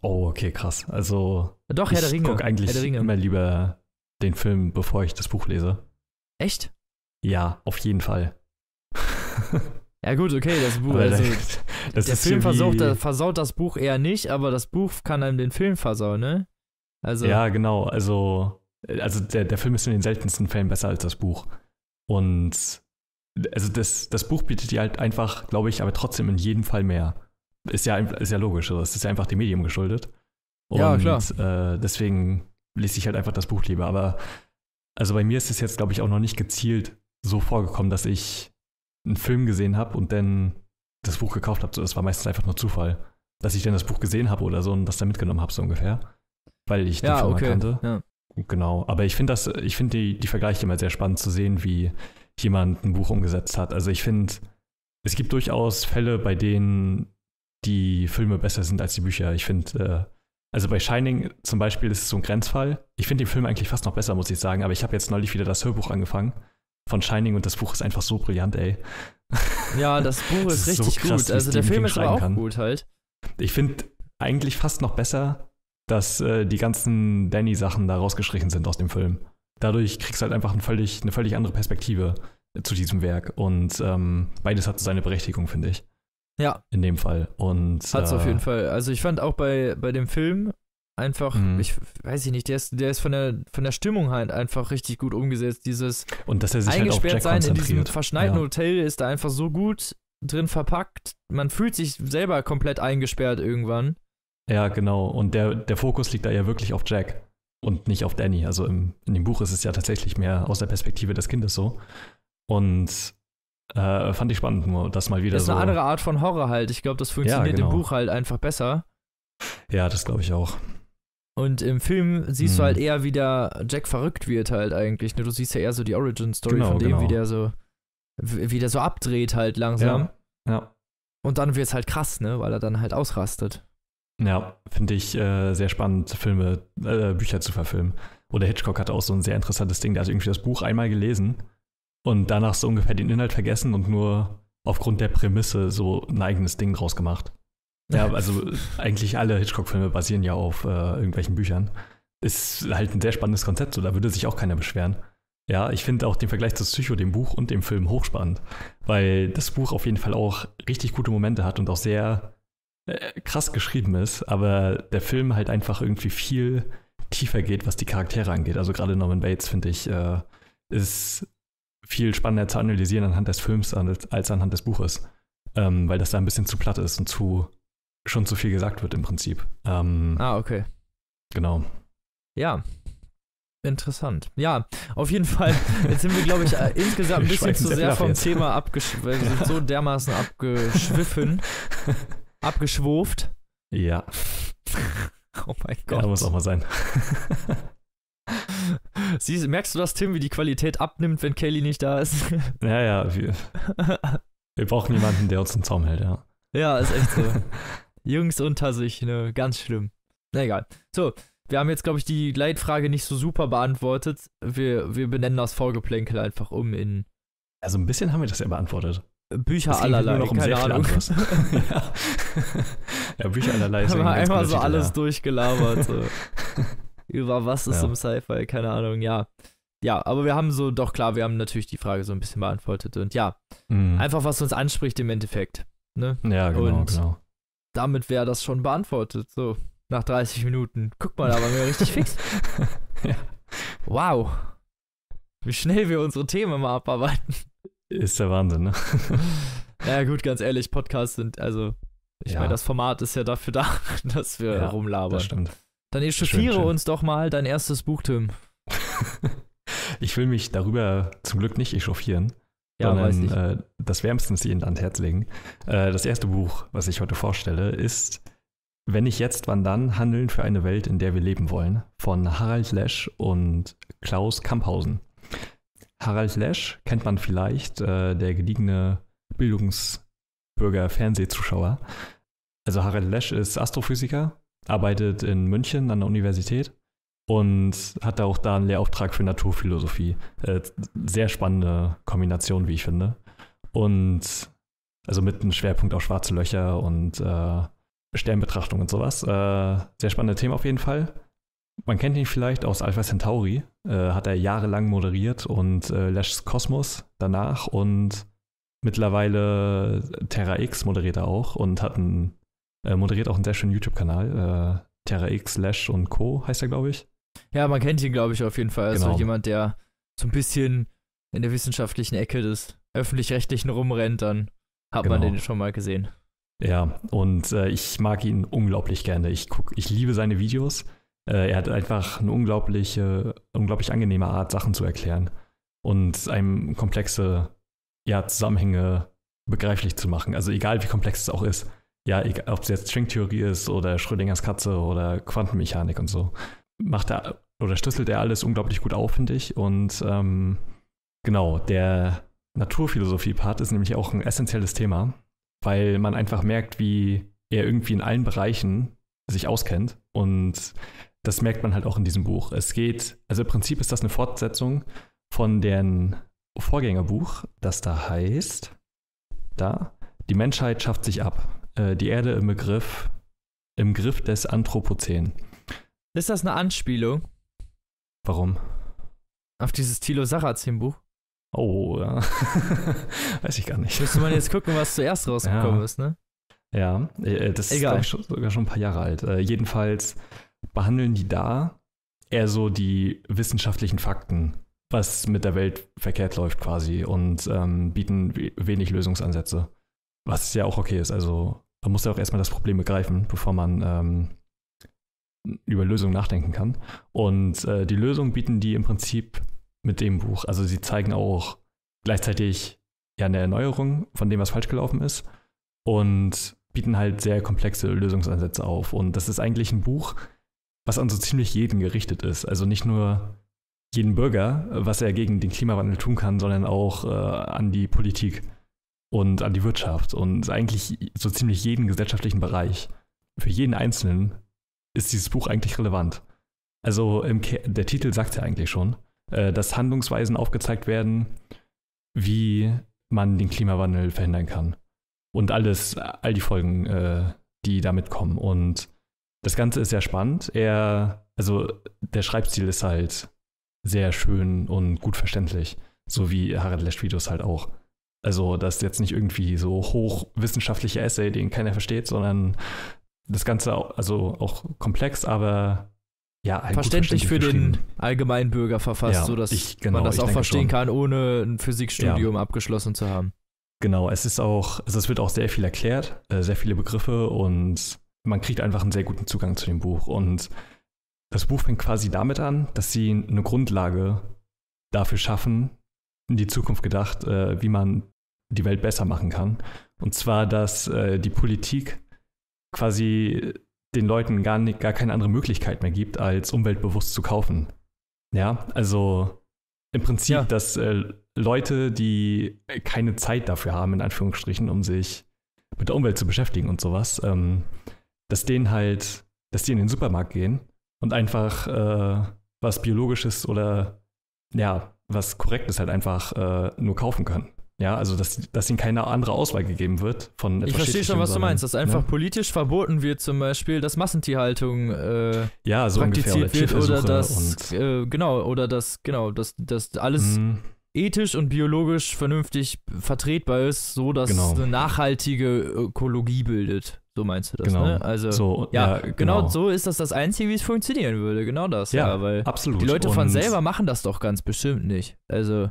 B: Oh, okay, krass. Also Doch, Herr ich gucke eigentlich immer lieber den Film, bevor ich das Buch lese. Echt? Ja, auf jeden Fall. ja, gut, okay, das Buch. Also, das der Film versaut, der,
A: versaut das Buch eher nicht, aber das Buch kann einem den Film versauen, ne?
B: Also. Ja, genau. Also, also der, der Film ist in den seltensten Fällen besser als das Buch. Und also das, das Buch bietet dir halt einfach, glaube ich, aber trotzdem in jedem Fall mehr. Ist ja, ist ja logisch, also das ist ja einfach dem Medium geschuldet. Und, ja, klar. Äh, deswegen lese ich halt einfach das Buch lieber. Aber also bei mir ist es jetzt, glaube ich, auch noch nicht gezielt so vorgekommen, dass ich einen Film gesehen habe und dann das Buch gekauft habe. Das war meistens einfach nur Zufall, dass ich dann das Buch gesehen habe oder so und das dann mitgenommen habe, so ungefähr. Weil ich die ja, Firma okay. kannte. Ja. Genau. Aber ich finde das, die, die Vergleiche immer sehr spannend zu sehen, wie jemand ein Buch umgesetzt hat. Also ich finde, es gibt durchaus Fälle, bei denen die Filme besser sind als die Bücher. Ich finde, äh, also bei Shining zum Beispiel ist es so ein Grenzfall. Ich finde den Film eigentlich fast noch besser, muss ich sagen, aber ich habe jetzt neulich wieder das Hörbuch angefangen von Shining und das Buch ist einfach so brillant, ey.
A: Ja, das Buch ist, das ist richtig so krass, gut. Also der Film ist aber auch kann.
B: gut halt. Ich finde eigentlich fast noch besser, dass äh, die ganzen Danny-Sachen da rausgestrichen sind aus dem Film. Dadurch kriegst du halt einfach ein völlig, eine völlig andere Perspektive äh, zu diesem Werk. Und ähm, beides hat seine Berechtigung, finde ich. Ja. In dem Fall. Hat es äh, auf jeden
A: Fall. Also ich fand auch bei, bei dem Film, Einfach, mhm. ich weiß ich nicht, der ist, der ist von der von der Stimmung halt einfach richtig gut umgesetzt. Dieses und dass er sich halt eingesperrt halt sein in diesem verschneiten ja. Hotel ist da einfach so gut drin verpackt. Man fühlt sich selber komplett
B: eingesperrt irgendwann. Ja, genau. Und der, der Fokus liegt da ja wirklich auf Jack und nicht auf Danny. Also im, in dem Buch ist es ja tatsächlich mehr aus der Perspektive des Kindes so. Und äh, fand ich spannend, nur das mal wieder so. das ist so. eine andere
A: Art von Horror halt. Ich glaube, das funktioniert ja, genau. im Buch halt einfach besser.
B: Ja, das glaube ich auch.
A: Und im Film siehst hm. du halt mhm. eher, wie der Jack verrückt wird halt eigentlich. Ne? Du siehst ja eher so die Origin-Story genau, von dem, genau. wie der so, wie der so abdreht halt langsam. Ja. ja. Und dann wird
B: es halt krass, ne, weil er dann halt ausrastet. Ja, finde ich äh, sehr spannend, Filme, äh, Bücher zu verfilmen. Oder Hitchcock hatte auch so ein sehr interessantes Ding, der hat irgendwie das Buch einmal gelesen und danach so ungefähr den Inhalt vergessen und nur aufgrund der Prämisse so ein eigenes Ding rausgemacht. gemacht. Ja, also eigentlich alle Hitchcock-Filme basieren ja auf äh, irgendwelchen Büchern. Ist halt ein sehr spannendes Konzept, so da würde sich auch keiner beschweren. Ja, ich finde auch den Vergleich zu Psycho, dem Buch und dem Film hochspannend, weil das Buch auf jeden Fall auch richtig gute Momente hat und auch sehr äh, krass geschrieben ist, aber der Film halt einfach irgendwie viel tiefer geht, was die Charaktere angeht. Also gerade Norman Bates, finde ich, äh, ist viel spannender zu analysieren anhand des Films als anhand des Buches, ähm, weil das da ein bisschen zu platt ist und zu schon zu viel gesagt wird im Prinzip. Ähm, ah, okay. Genau.
A: Ja. Interessant. Ja, auf jeden Fall. Jetzt sind wir, glaube ich, äh, insgesamt ein bisschen zu sehr vom jetzt. Thema abgeschwiffen. Wir sind so dermaßen abgeschwiffen. abgeschwuft. Ja. Oh mein Gott. Ja, muss auch mal sein. Siehst, merkst du das, Tim, wie die Qualität abnimmt, wenn Kelly nicht da ist?
B: Ja, ja. Wir, wir brauchen jemanden, der uns einen Zaum hält, ja. Ja, ist echt so.
A: Jungs unter sich, ne? Ganz schlimm. Na egal. So, wir haben jetzt, glaube ich, die Leitfrage nicht so super beantwortet. Wir, wir benennen das Vorgeplänkel einfach um
B: in. Also ein bisschen haben wir das ja beantwortet. Bücher halt allerlei. Nur noch um keine Ahnung. ja. ja, Bücher allerlei. Haben wir einmal so alles da. durchgelabert. So.
A: Über was ist ja. im Sci-Fi, keine Ahnung, ja. Ja, aber wir haben so, doch klar, wir haben natürlich die Frage so ein bisschen beantwortet. Und ja, mhm. einfach was uns anspricht im Endeffekt. Ne? Ja, genau, und genau damit wäre das schon beantwortet. So, nach 30 Minuten. Guck mal, da waren wir richtig fix. ja. Wow. Wie schnell wir unsere Themen mal abarbeiten. Ist der Wahnsinn, ne? ja, gut, ganz ehrlich, Podcasts sind, also, ich ja. meine, das Format ist ja dafür da, dass wir ja, rumlabern. Das stimmt. Dann echauffiere uns doch mal dein erstes Buch, Tim.
B: ich will mich darüber zum Glück nicht echauffieren. Ja, sondern, weiß ich. Äh, das wärmstens Ihnen ans Herz legen. Äh, das erste Buch, was ich heute vorstelle, ist Wenn ich jetzt, wann dann? Handeln für eine Welt, in der wir leben wollen, von Harald Lesch und Klaus Kamphausen. Harald Lesch kennt man vielleicht, äh, der gediegene Bildungsbürger, Fernsehzuschauer. Also Harald Lesch ist Astrophysiker, arbeitet in München an der Universität und hatte auch da einen Lehrauftrag für Naturphilosophie. Äh, sehr spannende Kombination, wie ich finde. Und also mit einem Schwerpunkt auf schwarze Löcher und äh, Sternbetrachtung und sowas. Äh, sehr spannende Themen auf jeden Fall. Man kennt ihn vielleicht aus Alpha Centauri, äh, hat er jahrelang moderiert und äh, Lash's Kosmos danach und mittlerweile Terra X moderiert er auch und hat einen, äh, moderiert auch einen sehr schönen YouTube-Kanal, äh, Terra X, Lash und Co. heißt er, glaube ich.
A: Ja, man kennt ihn, glaube ich, auf jeden Fall. Also genau. jemand, der so ein bisschen in der wissenschaftlichen Ecke des öffentlich-rechtlichen rumrennt, dann hat genau. man den schon mal gesehen.
B: Ja, und äh, ich mag ihn unglaublich gerne. Ich guck, ich liebe seine Videos. Äh, er hat einfach eine unglaubliche, unglaublich angenehme Art, Sachen zu erklären und einem komplexe ja, Zusammenhänge begreiflich zu machen. Also egal wie komplex es auch ist. Ja, ob es jetzt Stringtheorie ist oder Schrödingers Katze oder Quantenmechanik und so macht er oder schlüsselt er alles unglaublich gut auf, finde ich. Und ähm, genau, der Naturphilosophie-Part ist nämlich auch ein essentielles Thema, weil man einfach merkt, wie er irgendwie in allen Bereichen sich auskennt. Und das merkt man halt auch in diesem Buch. Es geht, also im Prinzip ist das eine Fortsetzung von deren Vorgängerbuch, das da heißt, da, die Menschheit schafft sich ab. Äh, die Erde im Begriff, im Griff des Anthropozän. Ist das eine Anspielung? Warum? Auf dieses Thilo Sarrazin-Buch? Oh, ja. Weiß ich gar nicht. Müsste man jetzt gucken, was zuerst rausgekommen ja. ist, ne? Ja, äh, äh, das ist Egal. Schon, sogar schon ein paar Jahre alt. Äh, jedenfalls behandeln die da eher so die wissenschaftlichen Fakten, was mit der Welt verkehrt läuft quasi und ähm, bieten wenig Lösungsansätze. Was ja auch okay ist. Also man muss ja auch erstmal das Problem begreifen, bevor man ähm, über Lösungen nachdenken kann. Und äh, die Lösung bieten die im Prinzip mit dem Buch. Also sie zeigen auch gleichzeitig ja eine Erneuerung von dem, was falsch gelaufen ist und bieten halt sehr komplexe Lösungsansätze auf. Und das ist eigentlich ein Buch, was an so ziemlich jeden gerichtet ist. Also nicht nur jeden Bürger, was er gegen den Klimawandel tun kann, sondern auch äh, an die Politik und an die Wirtschaft und eigentlich so ziemlich jeden gesellschaftlichen Bereich. Für jeden Einzelnen ist dieses Buch eigentlich relevant? Also der Titel sagt ja eigentlich schon, äh, dass Handlungsweisen aufgezeigt werden, wie man den Klimawandel verhindern kann. Und alles, all die Folgen, äh, die damit kommen. Und das Ganze ist sehr spannend. Er, also der Schreibstil ist halt sehr schön und gut verständlich. So wie Harald Lesch-Videos halt auch. Also, das ist jetzt nicht irgendwie so hochwissenschaftliche Essay, den keiner versteht, sondern das Ganze auch, also auch komplex, aber ja, verständlich, verständlich für den
A: Allgemeinbürger
B: verfasst, ja, sodass ich, genau, man das auch verstehen schon. kann, ohne ein Physikstudium ja. abgeschlossen zu haben. Genau, es ist auch, also es wird auch sehr viel erklärt, äh, sehr viele Begriffe und man kriegt einfach einen sehr guten Zugang zu dem Buch. Und das Buch fängt quasi damit an, dass sie eine Grundlage dafür schaffen, in die Zukunft gedacht, äh, wie man die Welt besser machen kann. Und zwar, dass äh, die Politik quasi den Leuten gar, nicht, gar keine andere Möglichkeit mehr gibt, als umweltbewusst zu kaufen. Ja, also im Prinzip, ja. dass äh, Leute, die keine Zeit dafür haben, in Anführungsstrichen, um sich mit der Umwelt zu beschäftigen und sowas, ähm, dass denen halt, dass die in den Supermarkt gehen und einfach äh, was Biologisches oder ja, was Korrektes halt einfach äh, nur kaufen können. Ja, also dass, dass ihnen keine andere Auswahl gegeben wird von Ich verstehe schon, was du meinst, dass einfach ne?
A: politisch verboten wird, zum Beispiel, dass Massentierhaltung äh, ja, so praktiziert ungefähr, oder wird oder dass äh, genau oder dass genau dass, dass alles mhm. ethisch und biologisch vernünftig vertretbar ist, so dass genau. eine nachhaltige Ökologie bildet. So meinst du das, genau. ne? Also so, ja, ja genau. genau. so ist das das Einzige, wie es funktionieren würde. Genau das. Ja, ja weil absolut. Die Leute und von selber machen das doch ganz bestimmt nicht. Also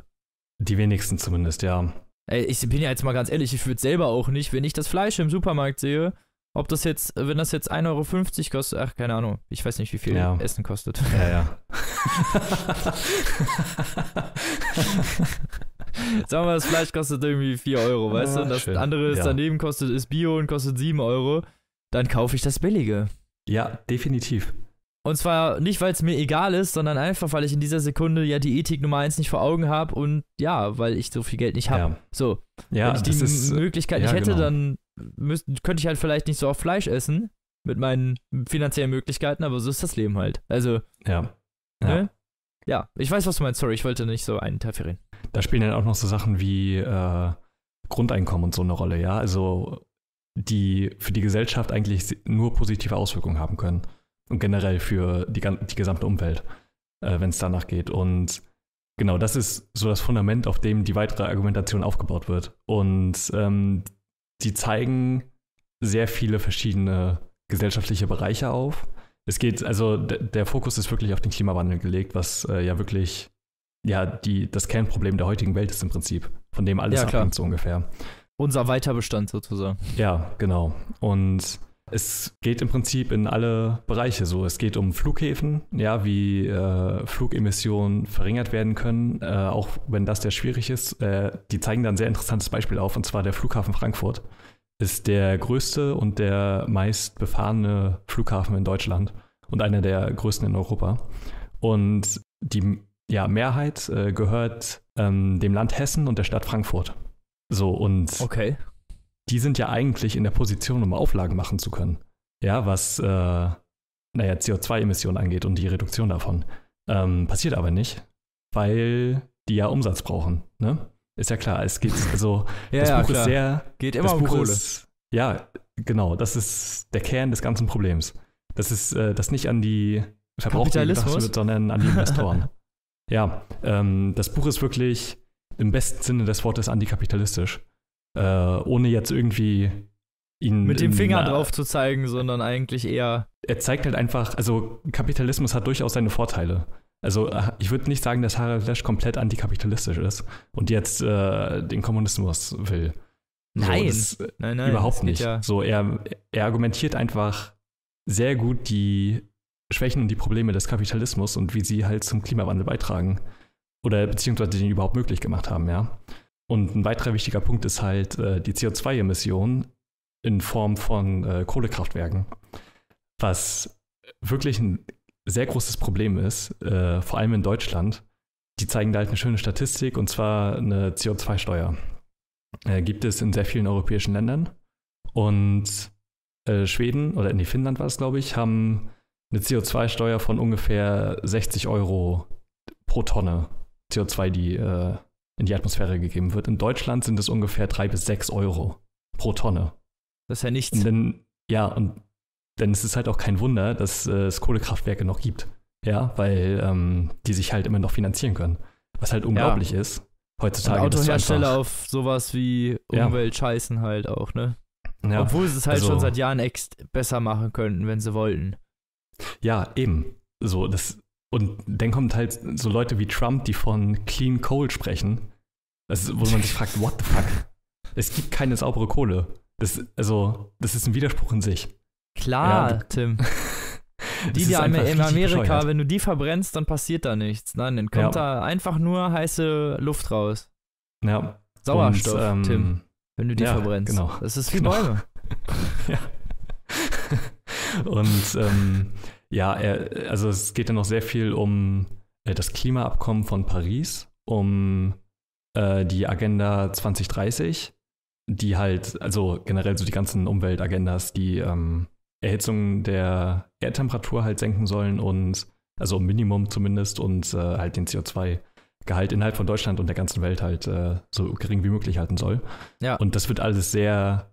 A: die wenigsten zumindest, ja. Ey, ich bin ja jetzt mal ganz ehrlich, ich würde selber auch nicht, wenn ich das Fleisch im Supermarkt sehe, ob das jetzt, wenn das jetzt 1,50 Euro kostet, ach, keine Ahnung, ich weiß nicht, wie viel ja. Essen kostet. Ja, ja. Sagen wir, das Fleisch kostet irgendwie 4 Euro, ah, weißt du? Und das schön. andere, ist ja. daneben kostet, ist Bio und kostet 7 Euro. Dann kaufe ich das Billige. Ja, definitiv. Und zwar nicht, weil es mir egal ist, sondern einfach, weil ich in dieser Sekunde ja die Ethik Nummer eins nicht vor Augen habe und ja, weil ich so viel Geld nicht habe. Ja. So. Ja, Wenn ich die ist, äh, Möglichkeit ja, nicht hätte, genau. dann müsst, könnte ich halt vielleicht nicht so oft Fleisch essen mit meinen finanziellen Möglichkeiten, aber so ist das Leben halt. Also.
B: Ja. Ne? Ja, ich weiß, was du meinst. Sorry, ich wollte nicht so einen interferieren. Da spielen dann auch noch so Sachen wie äh, Grundeinkommen und so eine Rolle, ja. Also, die für die Gesellschaft eigentlich nur positive Auswirkungen haben können und generell für die, die gesamte Umwelt, äh, wenn es danach geht. Und genau, das ist so das Fundament, auf dem die weitere Argumentation aufgebaut wird. Und ähm, die zeigen sehr viele verschiedene gesellschaftliche Bereiche auf. Es geht, also der Fokus ist wirklich auf den Klimawandel gelegt, was äh, ja wirklich ja, die, das Kernproblem der heutigen Welt ist im Prinzip, von dem alles ja, abhängt, so ungefähr. Unser Weiterbestand sozusagen. Ja, genau. Und es geht im Prinzip in alle Bereiche so. Es geht um Flughäfen, ja, wie äh, Flugemissionen verringert werden können, äh, auch wenn das sehr schwierig ist. Äh, die zeigen da ein sehr interessantes Beispiel auf, und zwar der Flughafen Frankfurt ist der größte und der meist befahrene Flughafen in Deutschland und einer der größten in Europa. Und die ja, Mehrheit äh, gehört ähm, dem Land Hessen und der Stadt Frankfurt. So, und okay, die sind ja eigentlich in der Position, um Auflagen machen zu können. Ja, was, äh, naja, CO2-Emissionen angeht und die Reduktion davon. Ähm, passiert aber nicht, weil die ja Umsatz brauchen. Ne? Ist ja klar, es geht, also ja, das ja, Buch klar. ist sehr. Geht immer um Kohle. Ist, ja, genau, das ist der Kern des ganzen Problems. Das ist, äh, das nicht an die Verbraucher gedacht wird, sondern an die Investoren. ja, ähm, das Buch ist wirklich im besten Sinne des Wortes antikapitalistisch. Äh, ohne jetzt irgendwie ihn. Mit dem Finger na, drauf zu zeigen, sondern eigentlich eher. Er zeigt halt einfach, also Kapitalismus hat durchaus seine Vorteile. Also äh, ich würde nicht sagen, dass Harald Lesch komplett antikapitalistisch ist und jetzt äh, den Kommunismus will. Nein. das, äh, nein, nein, überhaupt nicht. Ja. So, er, er argumentiert einfach sehr gut die Schwächen und die Probleme des Kapitalismus und wie sie halt zum Klimawandel beitragen oder beziehungsweise den überhaupt möglich gemacht haben, ja. Und ein weiterer wichtiger Punkt ist halt äh, die CO2-Emissionen in Form von äh, Kohlekraftwerken, was wirklich ein sehr großes Problem ist, äh, vor allem in Deutschland. Die zeigen da halt eine schöne Statistik und zwar eine CO2-Steuer. Äh, gibt es in sehr vielen europäischen Ländern. Und äh, Schweden oder in die Finnland war es, glaube ich, haben eine CO2-Steuer von ungefähr 60 Euro pro Tonne CO2, die äh, in die Atmosphäre gegeben wird. In Deutschland sind es ungefähr drei bis sechs Euro pro Tonne. Das ist ja nichts. Und denn, ja, und denn es ist halt auch kein Wunder, dass äh, es Kohlekraftwerke noch gibt. Ja, weil ähm, die sich halt immer noch finanzieren können. Was halt unglaublich ja. ist. Heutzutage. Und Autohersteller
A: auf sowas wie Umwelt ja. halt auch, ne? Ja. Obwohl sie es halt also, schon
B: seit Jahren besser machen könnten, wenn sie wollten. Ja, eben. So, das und dann kommen halt so Leute wie Trump, die von Clean Coal sprechen. Ist, wo man sich fragt, what the fuck? Es gibt keine saubere Kohle. Das, also, das ist ein Widerspruch in sich. Klar, ja, Tim. die, die in Amerika, bescheuert. wenn du
A: die verbrennst, dann passiert da nichts. Nein, dann kommt ja. da einfach nur heiße Luft raus.
B: Ja. Sauerstoff, Und, ähm, Tim. Wenn du die ja, verbrennst. Genau. Das ist wie genau. Bäume. ja. Und ähm, ja, er, äh, also es geht ja noch sehr viel um äh, das Klimaabkommen von Paris, um äh, die Agenda 2030, die halt, also generell so die ganzen Umweltagendas, die ähm, Erhitzung der Erdtemperatur halt senken sollen und also Minimum zumindest und äh, halt den CO2-Gehalt innerhalb von Deutschland und der ganzen Welt halt äh, so gering wie möglich halten soll. Ja. Und das wird alles sehr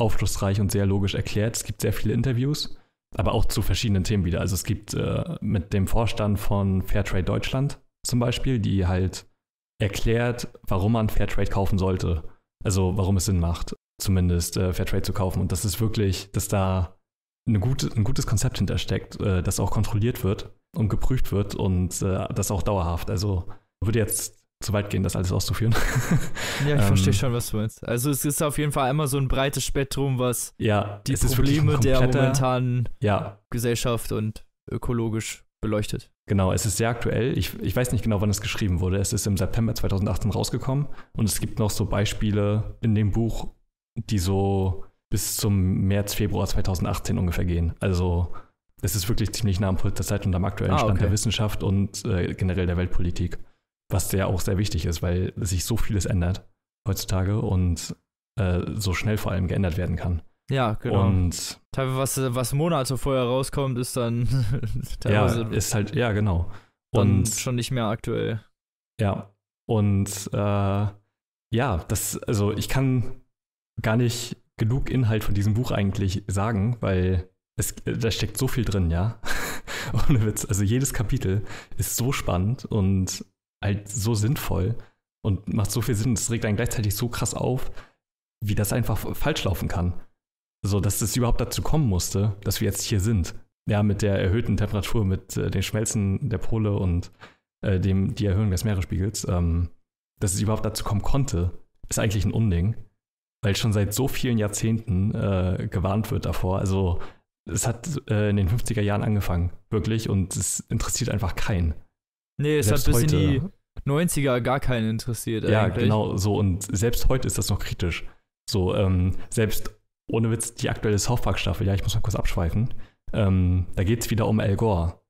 B: aufschlussreich und sehr logisch erklärt. Es gibt sehr viele Interviews aber auch zu verschiedenen Themen wieder. Also es gibt äh, mit dem Vorstand von Fairtrade Deutschland zum Beispiel, die halt erklärt, warum man Fairtrade kaufen sollte. Also warum es Sinn macht, zumindest äh, Fairtrade zu kaufen. Und das ist wirklich, dass da eine gute, ein gutes Konzept hintersteckt, äh, das auch kontrolliert wird und geprüft wird und äh, das auch dauerhaft. Also würde jetzt zu weit gehen, das alles auszuführen. Ja, ich ähm, verstehe schon, was du meinst.
A: Also es ist auf jeden Fall immer so ein breites Spektrum, was ja, die Probleme der momentanen
B: ja. Gesellschaft und ökologisch beleuchtet. Genau, es ist sehr aktuell. Ich, ich weiß nicht genau, wann es geschrieben wurde. Es ist im September 2018 rausgekommen und es gibt noch so Beispiele in dem Buch, die so bis zum März, Februar 2018 ungefähr gehen. Also es ist wirklich ziemlich nah am Puls der Zeit und am aktuellen ah, Stand okay. der Wissenschaft und äh, generell der Weltpolitik. Was ja auch sehr wichtig ist, weil sich so vieles ändert heutzutage und äh, so schnell vor allem geändert werden kann. Ja, genau. Und
A: teilweise, was, was Monate also vorher rauskommt, ist dann teilweise. Ja, ist halt,
B: ja, genau. Und schon nicht mehr aktuell. Ja. Und äh, ja, das, also ich kann gar nicht genug Inhalt von diesem Buch eigentlich sagen, weil es, da steckt so viel drin, ja. Ohne Witz. Also jedes Kapitel ist so spannend und halt so sinnvoll und macht so viel Sinn. Es regt einen gleichzeitig so krass auf, wie das einfach falsch laufen kann. So, dass es überhaupt dazu kommen musste, dass wir jetzt hier sind. Ja, mit der erhöhten Temperatur, mit äh, den Schmelzen der Pole und äh, dem, die Erhöhung des Meeresspiegels, ähm, dass es überhaupt dazu kommen konnte, ist eigentlich ein Unding, weil schon seit so vielen Jahrzehnten äh, gewarnt wird davor. Also, es hat äh, in den 50er Jahren angefangen, wirklich, und es interessiert einfach keinen. Nee, es hat bis heute, in
A: die 90er gar keinen interessiert. Ja, eigentlich. genau
B: so. Und selbst heute ist das noch kritisch. So, ähm, selbst ohne Witz, die aktuelle South Park-Staffel, ja, ich muss mal kurz abschweifen, ähm, da geht es wieder um Al Gore.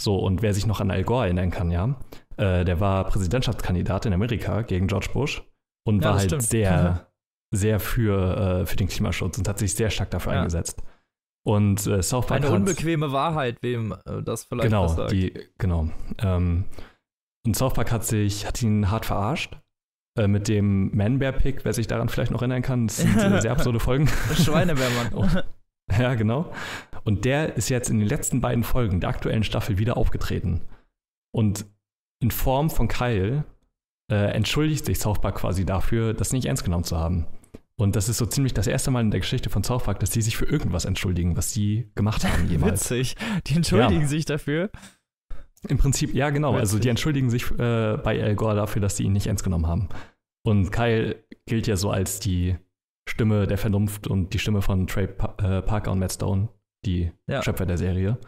B: So, und wer sich noch an Al Gore erinnern kann, ja, äh, der war Präsidentschaftskandidat in Amerika gegen George Bush und ja, war halt stimmt. sehr, sehr für, äh, für den Klimaschutz und hat sich sehr stark dafür ja. eingesetzt. Und äh, South Park. Eine
A: unbequeme Wahrheit, wem äh, das vielleicht genau, sagt. Die,
B: genau. Ähm, und South Park hat sich, hat ihn hart verarscht. Äh, mit dem Man-Bear-Pick, wer sich daran vielleicht noch erinnern kann, das sind sehr absurde Folgen. Schweinebärmann. oh. Ja, genau. Und der ist jetzt in den letzten beiden Folgen der aktuellen Staffel wieder aufgetreten. Und in Form von Kyle äh, entschuldigt sich South Park quasi dafür, das nicht ernst genommen zu haben. Und das ist so ziemlich das erste Mal in der Geschichte von South Park, dass die sich für irgendwas entschuldigen, was sie gemacht haben jemals. Witzig. Die entschuldigen ja. sich dafür. Im Prinzip, ja, genau. Witzig. Also die entschuldigen sich äh, bei Al Gore dafür, dass sie ihn nicht ernst genommen haben. Und Kyle gilt ja so als die Stimme der Vernunft und die Stimme von Trey pa äh, Parker und Matt Stone, die ja. Schöpfer der Serie.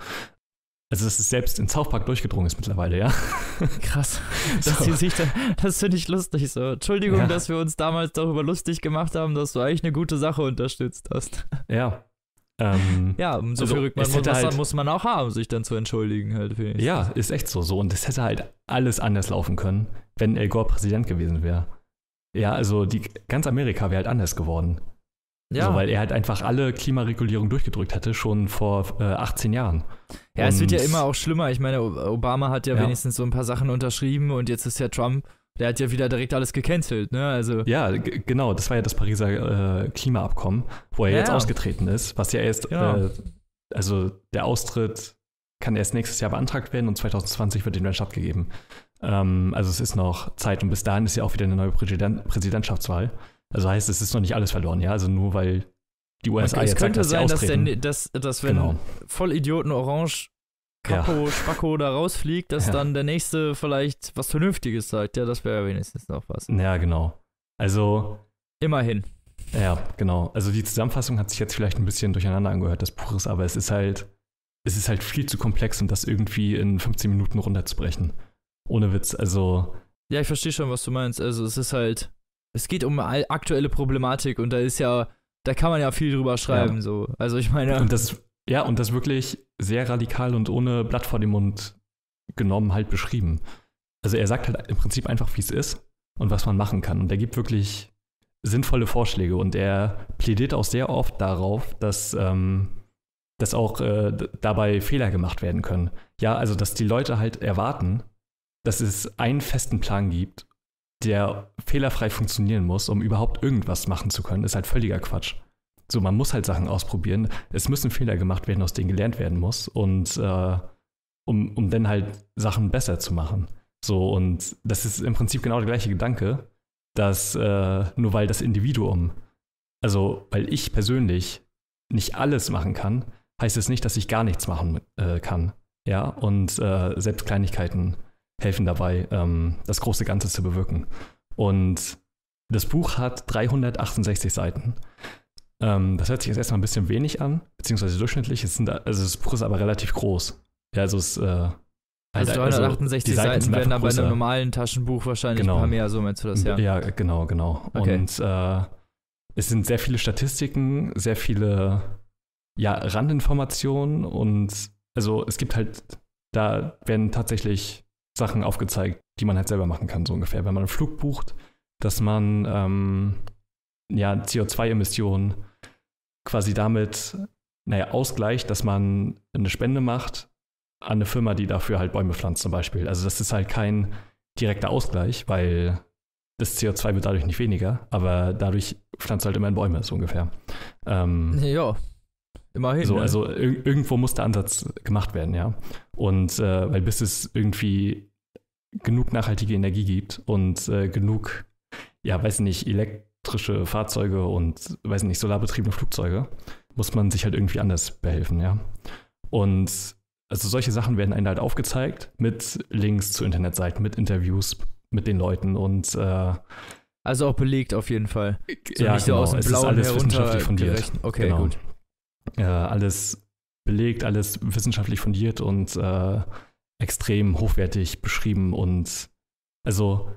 B: Also, dass es selbst in South Park durchgedrungen ist mittlerweile, ja. Krass. Dass so. sich da, das finde ich lustig so. Entschuldigung, ja. dass
A: wir uns damals darüber lustig gemacht haben, dass du eigentlich eine gute Sache unterstützt hast. Ja.
B: Ähm, ja, so also, viel Rückmeldung muss, halt,
A: muss man auch haben, sich dann zu entschuldigen halt. Ja,
B: ist echt so. so. Und das hätte halt alles anders laufen können, wenn El Gore Präsident gewesen wäre. Ja, also die, ganz Amerika wäre halt anders geworden. Ja. So, weil er halt einfach alle Klimaregulierung durchgedrückt hatte, schon vor äh, 18 Jahren. Ja, und es wird ja immer
A: auch schlimmer. Ich meine, Obama hat ja, ja, wenigstens so ein paar Sachen unterschrieben und jetzt ist ja Trump, der hat ja wieder direkt alles gecancelt, ne?
B: Also ja, genau, das war ja das Pariser äh, Klimaabkommen, wo er ja. jetzt ausgetreten ist, was ja erst, genau. äh, also der Austritt kann erst nächstes Jahr beantragt werden und 2020 wird den dann stattgegeben. Ähm, also es ist noch Zeit und bis dahin ist ja auch wieder eine neue Präsident Präsidentschaftswahl. Also heißt, es ist noch nicht alles verloren, ja? Also nur weil die USA okay, jetzt sagt, dass sein, dass, der, ne,
A: dass, dass wenn genau. Vollidioten Orange Kapo, ja. Spacko da rausfliegt,
B: dass ja. dann der nächste vielleicht was Vernünftiges sagt. Ja, das wäre wenigstens noch was. Ja, genau. Also. Immerhin. Ja, genau. Also die Zusammenfassung hat sich jetzt vielleicht ein bisschen durcheinander angehört, das Buches, aber es ist halt, es ist halt viel zu komplex, um das irgendwie in 15 Minuten runterzubrechen. Ohne Witz, also.
A: Ja, ich verstehe schon, was du meinst. Also es ist halt, es geht um aktuelle Problematik und da ist ja, da kann man ja viel drüber schreiben. Ja. So. Also
B: ich meine. Und das, ja, und das wirklich sehr radikal und ohne Blatt vor dem Mund genommen halt beschrieben. Also er sagt halt im Prinzip einfach, wie es ist und was man machen kann. Und er gibt wirklich sinnvolle Vorschläge und er plädiert auch sehr oft darauf, dass, ähm, dass auch äh, dabei Fehler gemacht werden können. Ja, also dass die Leute halt erwarten, dass es einen festen Plan gibt der fehlerfrei funktionieren muss, um überhaupt irgendwas machen zu können, ist halt völliger Quatsch. So, man muss halt Sachen ausprobieren. Es müssen Fehler gemacht werden, aus denen gelernt werden muss. Und äh, um, um dann halt Sachen besser zu machen. So, und das ist im Prinzip genau der gleiche Gedanke, dass äh, nur weil das Individuum, also weil ich persönlich nicht alles machen kann, heißt es nicht, dass ich gar nichts machen äh, kann. Ja, und äh, selbst Kleinigkeiten helfen dabei, ähm, das große Ganze zu bewirken. Und das Buch hat 368 Seiten. Ähm, das hört sich jetzt erstmal ein bisschen wenig an, beziehungsweise durchschnittlich. Es sind, also das Buch ist aber relativ groß. Ja, also es äh, also 368 halt also Seiten, Seiten werden aber in einem normalen Taschenbuch wahrscheinlich genau. ein paar mehr, so meinst du das, ja? Ja, genau, genau. Okay. Und äh, es sind sehr viele Statistiken, sehr viele ja, Randinformationen und also es gibt halt, da werden tatsächlich Sachen aufgezeigt, die man halt selber machen kann, so ungefähr. Wenn man einen Flug bucht, dass man ähm, ja, CO2-Emissionen quasi damit naja, ausgleicht, dass man eine Spende macht an eine Firma, die dafür halt Bäume pflanzt zum Beispiel. Also das ist halt kein direkter Ausgleich, weil das CO2 wird dadurch nicht weniger, aber dadurch pflanzt halt immerhin Bäume, so ungefähr. Ähm, ja. Immerhin. So, ne? also ir irgendwo muss der Ansatz gemacht werden, ja. Und äh, weil bis es irgendwie genug nachhaltige Energie gibt und äh, genug, ja, weiß nicht, elektrische Fahrzeuge und, weiß nicht, solarbetriebene Flugzeuge, muss man sich halt irgendwie anders behelfen, ja. Und also solche Sachen werden einem halt aufgezeigt mit Links zu Internetseiten, mit Interviews mit den Leuten und äh, also auch belegt auf jeden Fall. So ja, nicht genau. so aus dem Blauen es ist alles wissenschaftlich fundiert. Okay, genau. gut äh, alles belegt, alles wissenschaftlich fundiert und äh, extrem hochwertig beschrieben. Und also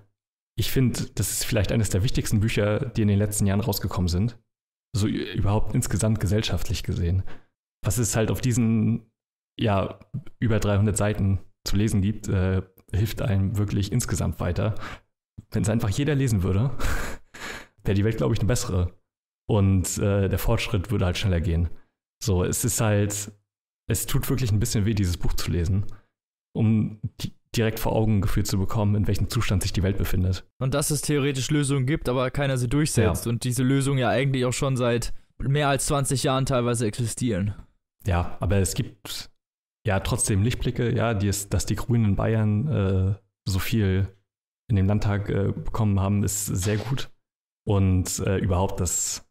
B: ich finde, das ist vielleicht eines der wichtigsten Bücher, die in den letzten Jahren rausgekommen sind. So überhaupt insgesamt gesellschaftlich gesehen. Was es halt auf diesen, ja, über 300 Seiten zu lesen gibt, äh, hilft einem wirklich insgesamt weiter. Wenn es einfach jeder lesen würde, wäre die Welt, glaube ich, eine bessere. Und äh, der Fortschritt würde halt schneller gehen. So, es ist halt, es tut wirklich ein bisschen weh, dieses Buch zu lesen, um die, direkt vor Augen geführt zu bekommen, in welchem Zustand sich die Welt befindet.
A: Und dass es theoretisch Lösungen gibt, aber keiner sie durchsetzt ja. und diese Lösungen ja eigentlich auch schon seit mehr als 20 Jahren teilweise
B: existieren. Ja, aber es gibt ja trotzdem Lichtblicke, ja, die es, dass die Grünen in Bayern äh, so viel in dem Landtag äh, bekommen haben, ist sehr gut. Und äh, überhaupt, dass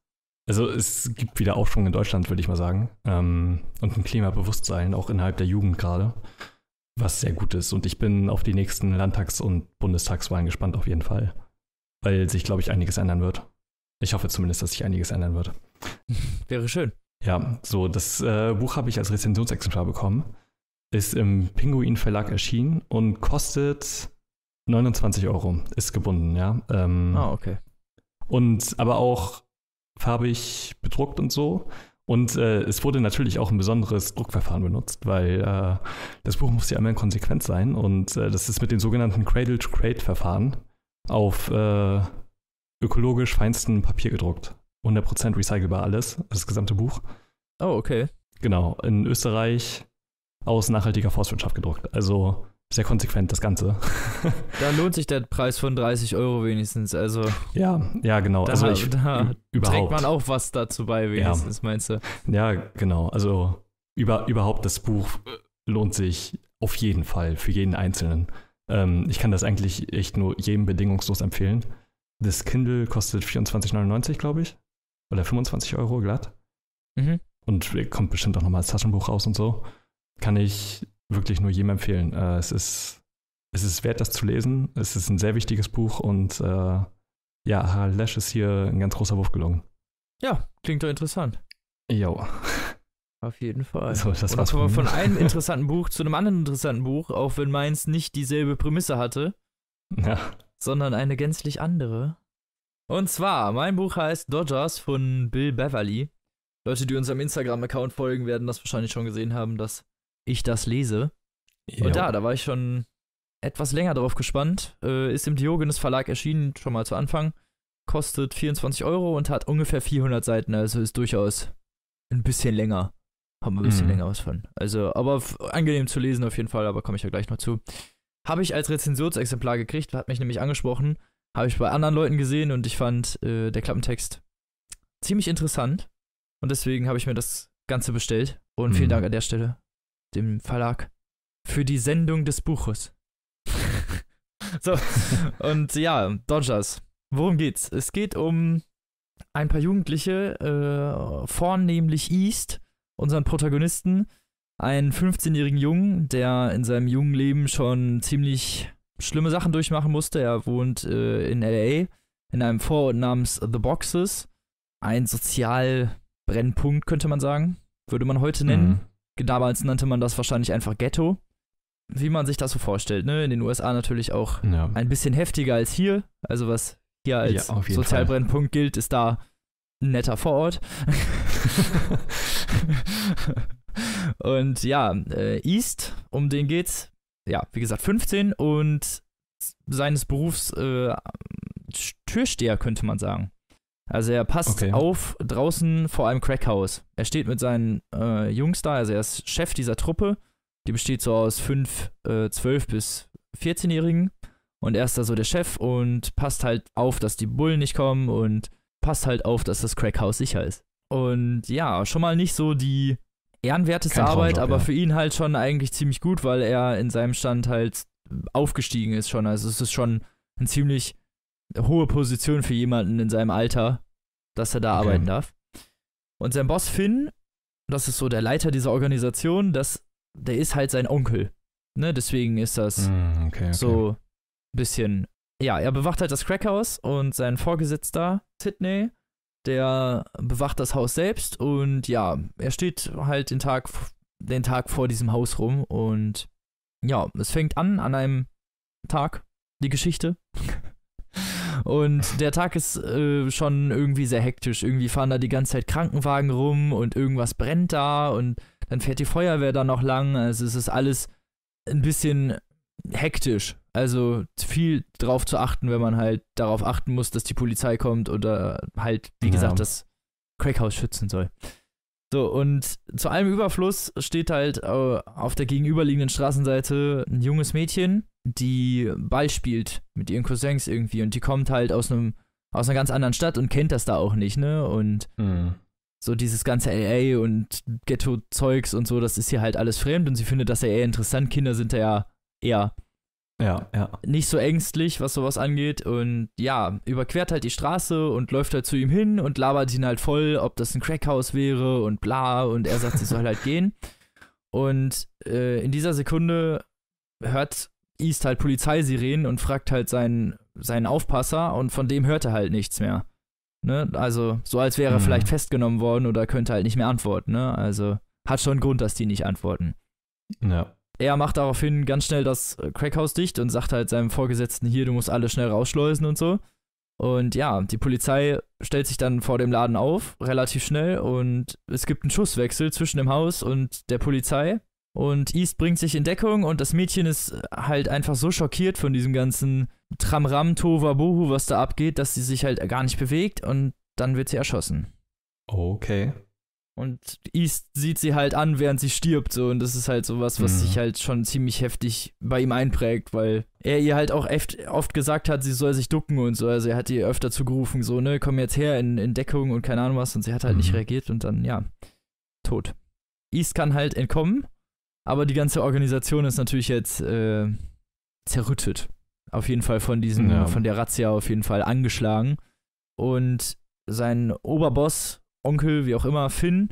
B: also es gibt wieder Aufschwung in Deutschland, würde ich mal sagen. Ähm, und ein Klimabewusstsein, auch innerhalb der Jugend gerade, was sehr gut ist. Und ich bin auf die nächsten Landtags- und Bundestagswahlen gespannt auf jeden Fall. Weil sich, glaube ich, einiges ändern wird. Ich hoffe zumindest, dass sich einiges ändern wird. Wäre schön. Ja, so, das äh, Buch habe ich als Rezensionsexemplar bekommen. Ist im Pinguin Verlag erschienen und kostet 29 Euro. Ist gebunden, ja. Ähm, ah, okay. Und aber auch farbig bedruckt und so. Und äh, es wurde natürlich auch ein besonderes Druckverfahren benutzt, weil äh, das Buch muss ja einmal konsequent sein. Und äh, das ist mit dem sogenannten Cradle-to-Crate-Verfahren auf äh, ökologisch feinstem Papier gedruckt. 100% recycelbar alles, das gesamte Buch. Oh, okay. Genau, in Österreich aus nachhaltiger Forstwirtschaft gedruckt. Also sehr konsequent, das Ganze.
A: da lohnt sich der Preis von 30 Euro wenigstens. Also ja, ja, genau. Da, also ich, da überhaupt. trägt man auch was dazu bei, wenigstens,
B: ja. meinst du? Ja, genau. Also über, überhaupt das Buch äh, lohnt sich auf jeden Fall für jeden Einzelnen. Ähm, ich kann das eigentlich echt nur jedem bedingungslos empfehlen. Das Kindle kostet 24,99, glaube ich. Oder 25 Euro glatt. Mhm. Und kommt bestimmt auch nochmal als Taschenbuch raus und so. Kann ich wirklich nur jedem empfehlen. Äh, es, ist, es ist wert, das zu lesen. Es ist ein sehr wichtiges Buch und äh, ja, Harald Lesch ist hier ein ganz großer Wurf gelungen.
A: Ja, klingt doch interessant.
B: Jo. Auf jeden Fall. So, das war's von, von einem interessanten
A: Buch zu einem anderen interessanten Buch, auch wenn meins nicht dieselbe Prämisse hatte, ja. sondern eine gänzlich andere. Und zwar, mein Buch heißt Dodgers von Bill Beverly. Leute, die uns am Instagram-Account folgen, werden das wahrscheinlich schon gesehen haben, dass ich das lese. Ja. Und da, da war ich schon etwas länger darauf gespannt. Äh, ist im Diogenes Verlag erschienen, schon mal zu Anfang. Kostet 24 Euro und hat ungefähr 400 Seiten, also ist durchaus ein bisschen länger. Haben wir ein bisschen mhm. länger was von. Also, aber angenehm zu lesen auf jeden Fall, aber komme ich ja gleich noch zu. Habe ich als Rezensionsexemplar gekriegt, hat mich nämlich angesprochen. Habe ich bei anderen Leuten gesehen und ich fand äh, der Klappentext ziemlich interessant. Und deswegen habe ich mir das Ganze bestellt. Und vielen mhm. Dank an der Stelle dem Verlag, für die Sendung des Buches. so, und ja, Dodgers. Worum geht's? Es geht um ein paar Jugendliche, äh, vornehmlich East, unseren Protagonisten, einen 15-jährigen Jungen, der in seinem jungen Leben schon ziemlich schlimme Sachen durchmachen musste. Er wohnt äh, in LA in einem Vorort namens The Boxes, ein Sozialbrennpunkt könnte man sagen, würde man heute nennen. Mhm. Damals nannte man das wahrscheinlich einfach Ghetto. Wie man sich das so vorstellt, ne? In den USA natürlich auch ja. ein bisschen heftiger als hier. Also was hier als ja, Sozialbrennpunkt gilt, ist da ein netter Vorort. und ja, äh, East, um den geht's. Ja, wie gesagt, 15 und seines Berufs äh, Türsteher, könnte man sagen. Also er passt okay. auf draußen vor einem Crackhaus. Er steht mit seinen äh, Jungs da, also er ist Chef dieser Truppe. Die besteht so aus fünf, äh, bis 14-Jährigen. Und er ist da so der Chef und passt halt auf, dass die Bullen nicht kommen und passt halt auf, dass das Crackhaus sicher ist. Und ja, schon mal nicht so die ehrenwerteste Arbeit, aber ja. für ihn halt schon eigentlich ziemlich gut, weil er in seinem Stand halt aufgestiegen ist schon. Also es ist schon ein ziemlich hohe Position für jemanden in seinem Alter, dass er da okay. arbeiten darf. Und sein Boss Finn, das ist so der Leiter dieser Organisation, das, der ist halt sein Onkel. Ne, deswegen ist das mm, okay, so ein bisschen. Ja, er bewacht halt das Crackhaus und sein Vorgesetzter, Sidney, der bewacht das Haus selbst und ja, er steht halt den Tag, den Tag vor diesem Haus rum und ja, es fängt an an einem Tag, die Geschichte. Und der Tag ist äh, schon irgendwie sehr hektisch. Irgendwie fahren da die ganze Zeit Krankenwagen rum und irgendwas brennt da und dann fährt die Feuerwehr da noch lang. Also es ist alles ein bisschen hektisch. Also viel drauf zu achten, wenn man halt darauf achten muss, dass die Polizei kommt oder halt, wie ja. gesagt, das Crackhaus schützen soll. So, und zu allem Überfluss steht halt äh, auf der gegenüberliegenden Straßenseite ein junges Mädchen die Ball spielt mit ihren Cousins irgendwie und die kommt halt aus einem aus einer ganz anderen Stadt und kennt das da auch nicht, ne? Und mhm. so dieses ganze LA und Ghetto-Zeugs und so, das ist hier halt alles fremd und sie findet das ja eher interessant. Kinder sind da ja eher ja, ja. nicht so ängstlich, was sowas angeht. Und ja, überquert halt die Straße und läuft halt zu ihm hin und labert ihn halt voll, ob das ein Crackhaus wäre und bla. Und er sagt, sie soll halt gehen. Und äh, in dieser Sekunde hört East halt Polizeisirenen und fragt halt seinen, seinen Aufpasser und von dem hört er halt nichts mehr. Ne? Also, so als wäre er mhm. vielleicht festgenommen worden oder könnte halt nicht mehr antworten. Ne? Also, hat schon einen Grund, dass die nicht antworten. Ja. Er macht daraufhin ganz schnell das äh, Crackhaus dicht und sagt halt seinem Vorgesetzten hier, du musst alle schnell rausschleusen und so. Und ja, die Polizei stellt sich dann vor dem Laden auf, relativ schnell, und es gibt einen Schusswechsel zwischen dem Haus und der Polizei. Und East bringt sich in Deckung und das Mädchen ist halt einfach so schockiert von diesem ganzen Tramram, Tova, Bohu, was da abgeht, dass sie sich halt gar nicht bewegt und dann wird sie erschossen.
B: Okay.
A: Und East sieht sie halt an, während sie stirbt, so. Und das ist halt sowas, was mhm. sich halt schon ziemlich heftig bei ihm einprägt, weil er ihr halt auch oft gesagt hat, sie soll sich ducken und so. Also er hat ihr öfter zugerufen, so, ne, komm jetzt her in, in Deckung und keine Ahnung was. Und sie hat halt mhm. nicht reagiert und dann, ja, tot. East kann halt entkommen aber die ganze Organisation ist natürlich jetzt äh, zerrüttet. Auf jeden Fall von diesem, ja. von der Razzia auf jeden Fall angeschlagen. Und sein Oberboss, Onkel, wie auch immer, Finn,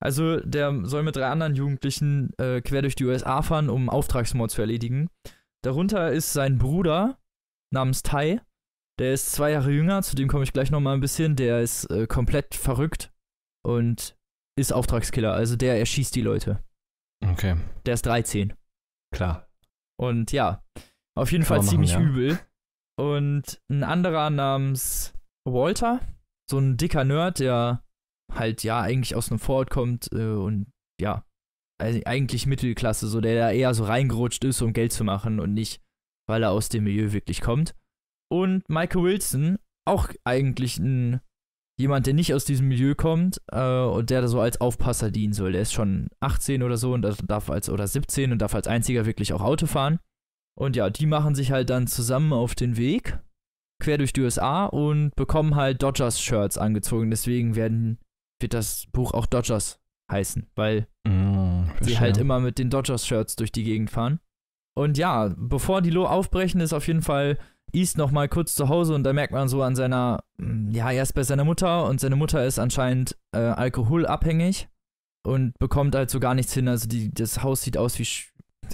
A: also der soll mit drei anderen Jugendlichen äh, quer durch die USA fahren, um Auftragsmord zu erledigen. Darunter ist sein Bruder namens Tai. Der ist zwei Jahre jünger, zu dem komme ich gleich nochmal ein bisschen. Der ist äh, komplett verrückt und ist Auftragskiller. Also der erschießt die Leute. Okay. Der ist 13. Klar. Und ja, auf jeden Fall machen, ziemlich ja. übel. Und ein anderer namens Walter, so ein dicker Nerd, der halt ja eigentlich aus einem Vorort kommt äh, und ja, also eigentlich Mittelklasse, so der da eher so reingerutscht ist, um Geld zu machen und nicht, weil er aus dem Milieu wirklich kommt. Und Michael Wilson, auch eigentlich ein jemand, der nicht aus diesem Milieu kommt äh, und der da so als Aufpasser dienen soll. Der ist schon 18 oder so und darf als oder 17 und darf als einziger wirklich auch Auto fahren. Und ja, die machen sich halt dann zusammen auf den Weg quer durch die USA und bekommen halt Dodgers-Shirts angezogen. Deswegen werden, wird das Buch auch Dodgers heißen, weil mm, halt immer mit den Dodgers-Shirts durch die Gegend fahren. Und ja, bevor die Lo aufbrechen, ist auf jeden Fall ist noch mal kurz zu Hause und da merkt man so an seiner, mm, ja, er ist bei seiner Mutter und seine Mutter ist anscheinend äh, alkoholabhängig und bekommt halt so gar nichts hin. Also die, das Haus sieht aus wie,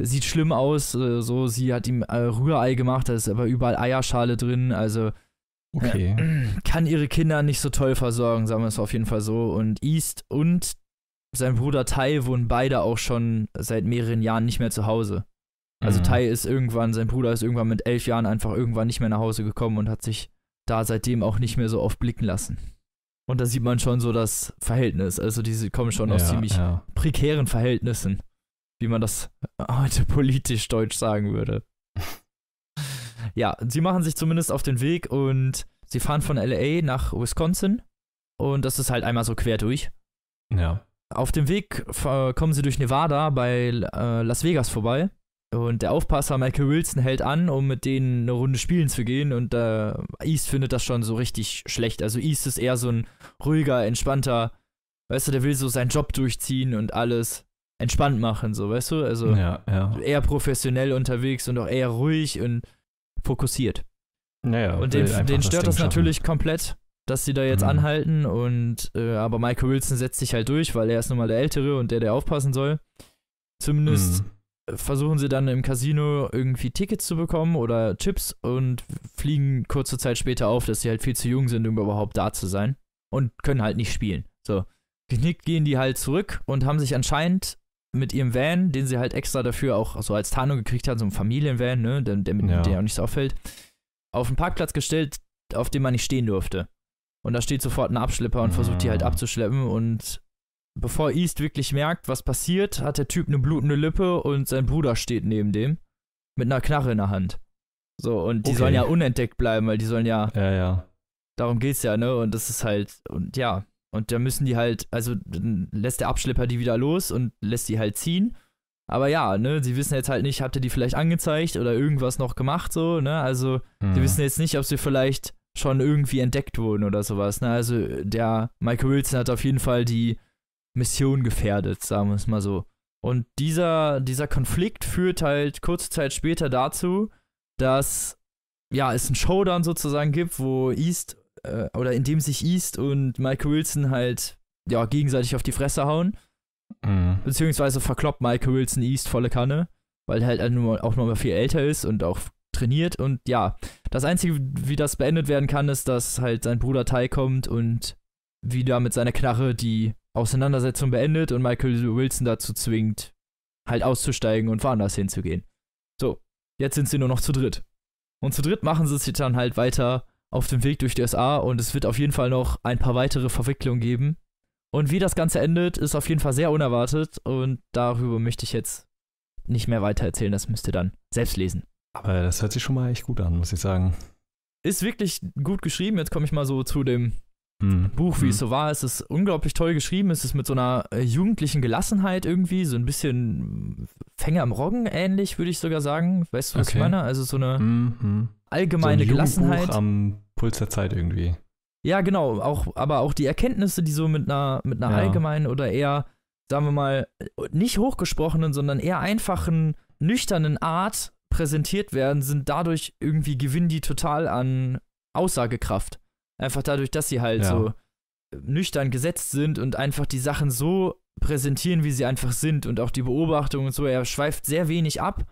A: sieht schlimm aus. Äh, so, sie hat ihm äh, Rührei gemacht, da ist aber überall Eierschale drin. Also äh, okay. kann ihre Kinder nicht so toll versorgen, sagen wir es auf jeden Fall so. Und East und sein Bruder Tai wohnen beide auch schon seit mehreren Jahren nicht mehr zu Hause. Also mhm. Tai ist irgendwann, sein Bruder ist irgendwann mit elf Jahren einfach irgendwann nicht mehr nach Hause gekommen und hat sich da seitdem auch nicht mehr so oft blicken lassen. Und da sieht man schon so das Verhältnis. Also diese kommen schon aus ja, ziemlich ja. prekären Verhältnissen, wie man das heute politisch deutsch sagen würde. ja, sie machen sich zumindest auf den Weg und sie fahren von LA nach Wisconsin und das ist halt einmal so quer durch. Ja. Auf dem Weg äh, kommen sie durch Nevada bei äh, Las Vegas vorbei und der Aufpasser Michael Wilson hält an, um mit denen eine Runde spielen zu gehen. Und äh, East findet das schon so richtig schlecht. Also East ist eher so ein ruhiger, entspannter, weißt du, der will so seinen Job durchziehen und alles entspannt machen, so, weißt du? Also ja, ja. eher professionell unterwegs und auch eher ruhig und fokussiert. Naja, und den, den stört das, das natürlich komplett, dass sie da jetzt mhm. anhalten. Und äh, aber Michael Wilson setzt sich halt durch, weil er ist nun mal der Ältere und der, der aufpassen soll. Zumindest mhm versuchen sie dann im Casino irgendwie Tickets zu bekommen oder Chips und fliegen kurze Zeit später auf, dass sie halt viel zu jung sind, um überhaupt da zu sein und können halt nicht spielen. So, genickt gehen die halt zurück und haben sich anscheinend mit ihrem Van, den sie halt extra dafür auch so als Tarnung gekriegt haben, so ein Familienvan, ne, der, der, ja. der auch nichts auffällt, auf einen Parkplatz gestellt, auf dem man nicht stehen durfte. Und da steht sofort ein Abschlepper und ja. versucht die halt ah. abzuschleppen und bevor East wirklich merkt, was passiert, hat der Typ eine blutende Lippe und sein Bruder steht neben dem mit einer Knarre in der Hand. So, und die okay. sollen ja unentdeckt bleiben, weil die sollen ja. Ja, ja. Darum geht's ja, ne? Und das ist halt, und ja. Und da müssen die halt, also dann lässt der Abschlepper die wieder los und lässt die halt ziehen. Aber ja, ne, sie wissen jetzt halt nicht, habt ihr die vielleicht angezeigt oder irgendwas noch gemacht, so, ne? Also, mhm. die wissen jetzt nicht, ob sie vielleicht schon irgendwie entdeckt wurden oder sowas, ne? Also, der Michael Wilson hat auf jeden Fall die Mission gefährdet, sagen wir es mal so. Und dieser, dieser Konflikt führt halt kurze Zeit später dazu, dass ja, es einen Showdown sozusagen gibt, wo East äh, oder in dem sich East und Michael Wilson halt ja, gegenseitig auf die Fresse hauen. Mhm. Beziehungsweise verkloppt Michael Wilson East volle Kanne, weil er halt, halt auch nochmal viel älter ist und auch trainiert. Und ja, das Einzige, wie das beendet werden kann, ist, dass halt sein Bruder Tai kommt und wieder mit seiner Knarre die Auseinandersetzung beendet und Michael Wilson dazu zwingt, halt auszusteigen und woanders hinzugehen. So, jetzt sind sie nur noch zu dritt. Und zu dritt machen sie sich dann halt weiter auf dem Weg durch die USA und es wird auf jeden Fall noch ein paar weitere Verwicklungen geben. Und wie das Ganze endet, ist auf jeden Fall sehr unerwartet und darüber möchte ich jetzt nicht mehr weiter erzählen, das müsst ihr dann selbst lesen.
B: Aber das hört sich schon mal echt gut an, muss ich sagen.
A: Ist wirklich gut geschrieben. Jetzt komme ich mal so zu dem Mhm. Buch, wie mhm. es hm. so war. Es ist unglaublich toll geschrieben. Es ist mit so einer äh, jugendlichen Gelassenheit irgendwie, so ein bisschen Fänger am Roggen ähnlich, würde ich sogar sagen. Weißt du, was okay. ich meine? Also so eine mhm. allgemeine so ein Gelassenheit.
B: am Puls der Zeit irgendwie.
A: Ja, genau. Auch, aber auch die Erkenntnisse, die so mit einer, mit einer ja. allgemeinen oder eher, sagen wir mal, nicht hochgesprochenen, sondern eher einfachen, nüchternen Art präsentiert werden, sind dadurch irgendwie, gewinnen die total an Aussagekraft. Einfach dadurch, dass sie halt ja. so äh, nüchtern gesetzt sind und einfach die Sachen so präsentieren, wie sie einfach sind und auch die Beobachtung und so. Er schweift sehr wenig ab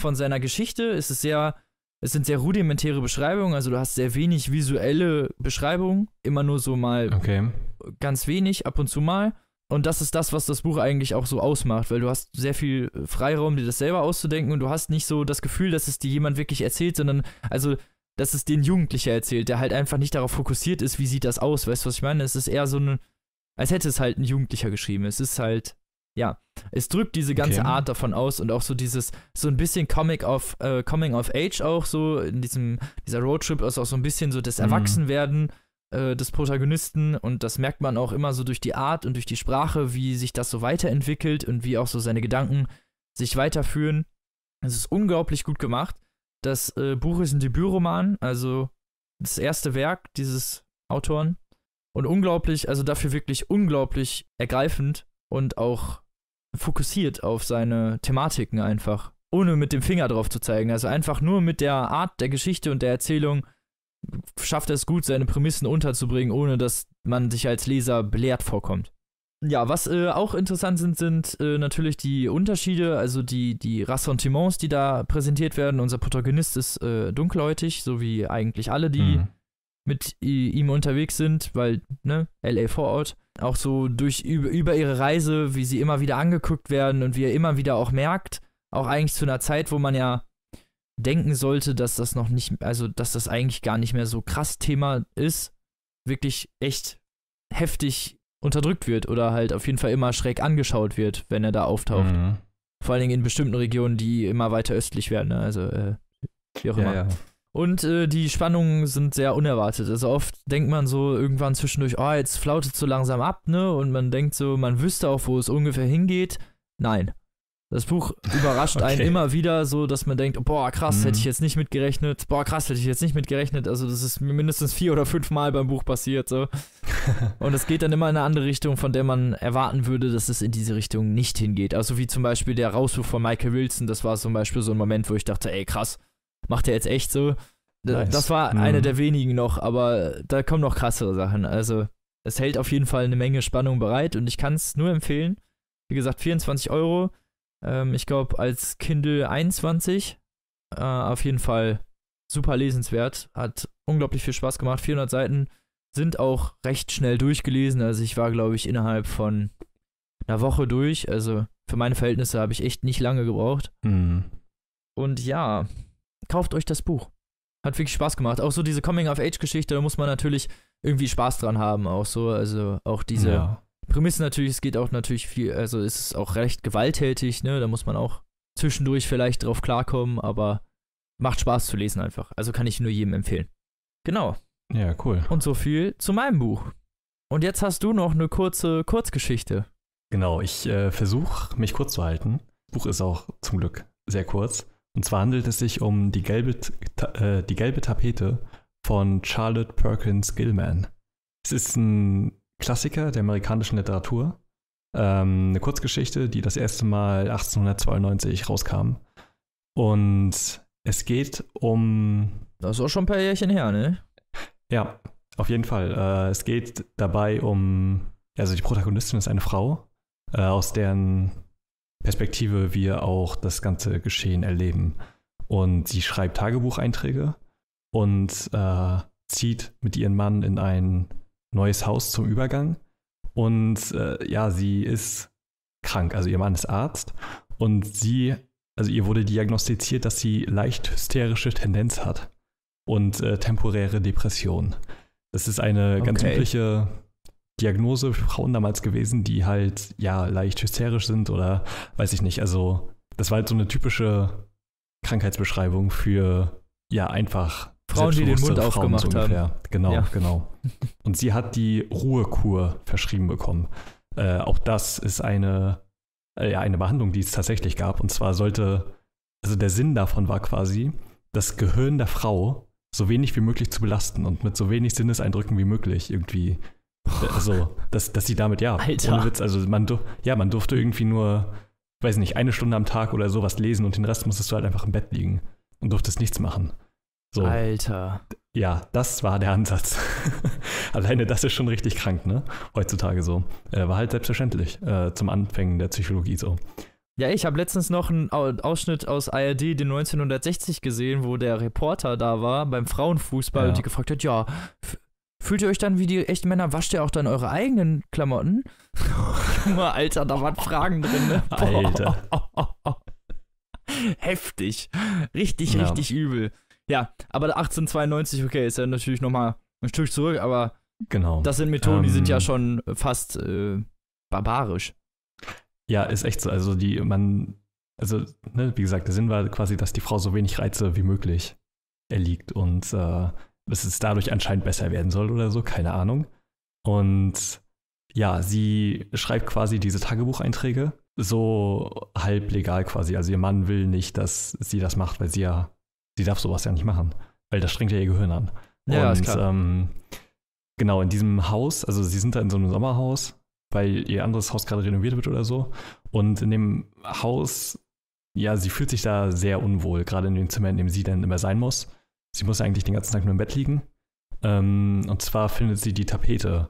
A: von seiner Geschichte. Es ist sehr, es sind sehr rudimentäre Beschreibungen. Also du hast sehr wenig visuelle Beschreibungen, immer nur so mal okay. ganz wenig ab und zu mal. Und das ist das, was das Buch eigentlich auch so ausmacht, weil du hast sehr viel Freiraum, dir das selber auszudenken und du hast nicht so das Gefühl, dass es dir jemand wirklich erzählt, sondern also dass es den Jugendlichen erzählt, der halt einfach nicht darauf fokussiert ist, wie sieht das aus, weißt du, was ich meine? Es ist eher so ein, als hätte es halt ein Jugendlicher geschrieben. Es ist halt, ja, es drückt diese ganze okay. Art davon aus und auch so dieses, so ein bisschen Comic of, äh, Coming of Age auch so, in diesem, dieser Roadtrip ist auch so ein bisschen so das mhm. Erwachsenwerden mhm. äh, des Protagonisten und das merkt man auch immer so durch die Art und durch die Sprache, wie sich das so weiterentwickelt und wie auch so seine Gedanken sich weiterführen. Es ist unglaublich gut gemacht das äh, Buch ist ein Debütroman, also das erste Werk dieses Autoren. Und unglaublich, also dafür wirklich unglaublich ergreifend und auch fokussiert auf seine Thematiken einfach. Ohne mit dem Finger drauf zu zeigen. Also einfach nur mit der Art der Geschichte und der Erzählung schafft er es gut, seine Prämissen unterzubringen, ohne dass man sich als Leser belehrt vorkommt ja, was äh, auch interessant sind, sind äh, natürlich die Unterschiede, also die, die Ressentiments, die da präsentiert werden. Unser Protagonist ist äh, dunkelhäutig, so wie eigentlich alle, die mhm. mit ihm unterwegs sind, weil, ne, LA vor Ort. Auch so durch über, über ihre Reise, wie sie immer wieder angeguckt werden und wie er immer wieder auch merkt, auch eigentlich zu einer Zeit, wo man ja denken sollte, dass das noch nicht, also dass das eigentlich gar nicht mehr so krass Thema ist, wirklich echt heftig unterdrückt wird oder halt auf jeden Fall immer schräg angeschaut wird, wenn er da auftaucht. Mhm. Vor allen Dingen in bestimmten Regionen, die immer weiter östlich werden, ne? also äh, wie auch immer. Ja, ja. Und äh, die Spannungen sind sehr unerwartet. Also oft denkt man so irgendwann zwischendurch, oh, jetzt flautet so langsam ab, ne? Und man denkt so, man wüsste auch, wo es ungefähr hingeht. Nein. Das Buch überrascht okay. einen immer wieder so, dass man denkt, boah, krass, mhm. hätte ich mhm. jetzt nicht mitgerechnet, boah, krass, hätte ich jetzt nicht mitgerechnet. Also das ist mindestens vier oder fünf Mal beim Buch passiert. So. und es geht dann immer in eine andere Richtung, von der man erwarten würde, dass es in diese Richtung nicht hingeht. Also wie zum Beispiel der Rausruf von Michael Wilson, das war zum Beispiel so ein Moment, wo ich dachte, ey, krass, macht er jetzt echt so? Nice. Das war mhm. eine der wenigen noch, aber da kommen noch krassere Sachen. Also es hält auf jeden Fall eine Menge Spannung bereit und ich kann es nur empfehlen. Wie gesagt, 24 Euro ähm, ich glaube, als Kindle 21 äh, auf jeden Fall super lesenswert. Hat unglaublich viel Spaß gemacht. 400 Seiten sind auch recht schnell durchgelesen. Also ich war, glaube ich, innerhalb von einer Woche durch. Also für meine Verhältnisse habe ich echt nicht lange gebraucht. Mhm. Und ja, kauft euch das Buch. Hat wirklich Spaß gemacht. Auch so diese Coming-of-Age-Geschichte, da muss man natürlich irgendwie Spaß dran haben. Auch so, also auch diese ja. Prämisse natürlich, es geht auch natürlich viel, also ist es auch recht gewalttätig, ne? Da muss man auch zwischendurch vielleicht drauf klarkommen, aber macht Spaß zu lesen einfach. Also kann ich nur jedem empfehlen. Genau. Ja, cool. Und so viel zu
B: meinem Buch. Und jetzt hast du noch eine kurze Kurzgeschichte. Genau, ich äh, versuche mich kurz zu halten. Das Buch ist auch zum Glück sehr kurz. Und zwar handelt es sich um die gelbe, äh, die gelbe Tapete von Charlotte Perkins Gilman. Es ist ein Klassiker der amerikanischen Literatur. Ähm, eine Kurzgeschichte, die das erste Mal 1892 rauskam. Und es geht um. Das ist auch schon ein paar Jährchen her, ne? Ja, auf jeden Fall. Äh, es geht dabei um. Also die Protagonistin ist eine Frau, äh, aus deren Perspektive wir auch das ganze Geschehen erleben. Und sie schreibt Tagebucheinträge und äh, zieht mit ihrem Mann in ein neues Haus zum Übergang. Und äh, ja, sie ist krank. Also ihr Mann ist Arzt und sie, also ihr wurde diagnostiziert, dass sie leicht hysterische Tendenz hat und äh, temporäre Depression. Das ist eine okay. ganz übliche Diagnose für Frauen damals gewesen, die halt ja leicht hysterisch sind oder weiß ich nicht. Also das war halt so eine typische Krankheitsbeschreibung für ja einfach Frauen, die den Mund aufgemacht so haben. Genau, ja. genau. Und sie hat die Ruhekur verschrieben bekommen. Äh, auch das ist eine, äh, eine Behandlung, die es tatsächlich gab. Und zwar sollte, also der Sinn davon war quasi, das Gehirn der Frau so wenig wie möglich zu belasten und mit so wenig Sinneseindrücken wie möglich irgendwie. Also, dass, dass sie damit, ja, Alter. ohne Witz, also man, ja, man durfte irgendwie nur, weiß nicht, eine Stunde am Tag oder sowas lesen und den Rest musstest du halt einfach im Bett liegen und durftest nichts machen. So. Alter. Ja, das war der Ansatz. Alleine das ist schon richtig krank, ne? Heutzutage so. Äh, war halt selbstverständlich äh, zum Anfängen der Psychologie so.
A: Ja, ich habe letztens noch einen Ausschnitt aus ARD, den 1960 gesehen, wo der Reporter da war beim Frauenfußball ja. und die gefragt hat, ja, fühlt ihr euch dann wie die echten Männer? Wascht ihr auch dann eure eigenen Klamotten? Alter, da waren Fragen drin, ne? Alter. Heftig. Richtig, ja. richtig übel. Ja, aber 1892, okay, ist ja natürlich nochmal ein Stück zurück, aber
B: genau. das sind Methoden, ähm, die sind ja ähm. schon fast äh, barbarisch. Ja, ist echt so. Also die, man, also, ne, wie gesagt, der Sinn war quasi, dass die Frau so wenig Reize wie möglich erliegt und äh, dass es dadurch anscheinend besser werden soll oder so, keine Ahnung. Und ja, sie schreibt quasi diese Tagebucheinträge so halblegal quasi. Also ihr Mann will nicht, dass sie das macht, weil sie ja sie darf sowas ja nicht machen, weil das strengt ja ihr Gehirn an. Ja, und, ist klar. Ähm, genau, in diesem Haus, also sie sind da in so einem Sommerhaus, weil ihr anderes Haus gerade renoviert wird oder so. Und in dem Haus, ja, sie fühlt sich da sehr unwohl, gerade in dem Zimmer, in dem sie dann immer sein muss. Sie muss eigentlich den ganzen Tag nur im Bett liegen. Ähm, und zwar findet sie die Tapete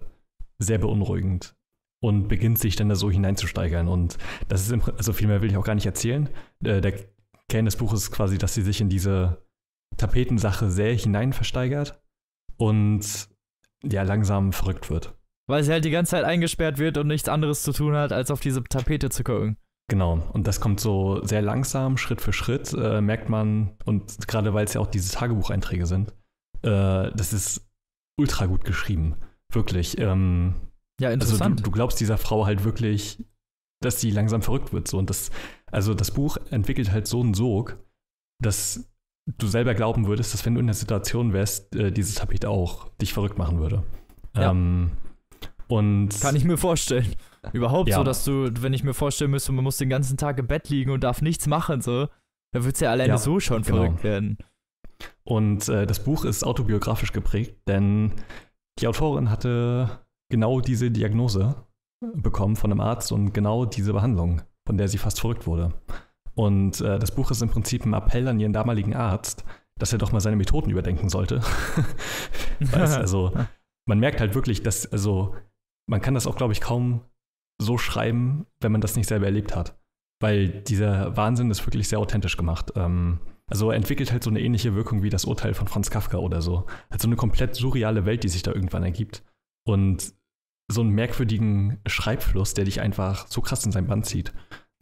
B: sehr beunruhigend und beginnt sich dann da so hineinzusteigern. Und das ist, also viel mehr will ich auch gar nicht erzählen. Äh, der Kern des Buches ist quasi, dass sie sich in diese Tapetensache sehr hinein versteigert und ja langsam verrückt wird. Weil sie halt die ganze Zeit eingesperrt wird und nichts anderes zu tun hat, als auf diese Tapete zu gucken. Genau, und das kommt so sehr langsam, Schritt für Schritt, äh, merkt man, und gerade weil es ja auch diese Tagebucheinträge sind, äh, das ist ultra gut geschrieben. Wirklich. Ähm, ja, interessant. Also du, du glaubst dieser Frau halt wirklich, dass sie langsam verrückt wird. So. Und das also das Buch entwickelt halt so einen Sog, dass du selber glauben würdest, dass wenn du in der Situation wärst, äh, dieses Tapet auch dich verrückt machen würde. Ja. Ähm, und Kann ich mir vorstellen. Überhaupt ja. so, dass du, wenn ich mir vorstellen
A: müsste, man muss den ganzen Tag im Bett liegen und darf nichts machen, so, da würdest du ja alleine ja, so schon genau. verrückt
B: werden. Und äh, das Buch ist autobiografisch geprägt, denn die Autorin hatte genau diese Diagnose bekommen von einem Arzt und genau diese Behandlung von der sie fast verrückt wurde. Und äh, das Buch ist im Prinzip ein Appell an ihren damaligen Arzt, dass er doch mal seine Methoden überdenken sollte. weißt, also man merkt halt wirklich, dass, also man kann das auch, glaube ich, kaum so schreiben, wenn man das nicht selber erlebt hat. Weil dieser Wahnsinn ist wirklich sehr authentisch gemacht. Ähm, also entwickelt halt so eine ähnliche Wirkung wie das Urteil von Franz Kafka oder so. Also so eine komplett surreale Welt, die sich da irgendwann ergibt. Und so einen merkwürdigen Schreibfluss, der dich einfach so krass in sein Band zieht.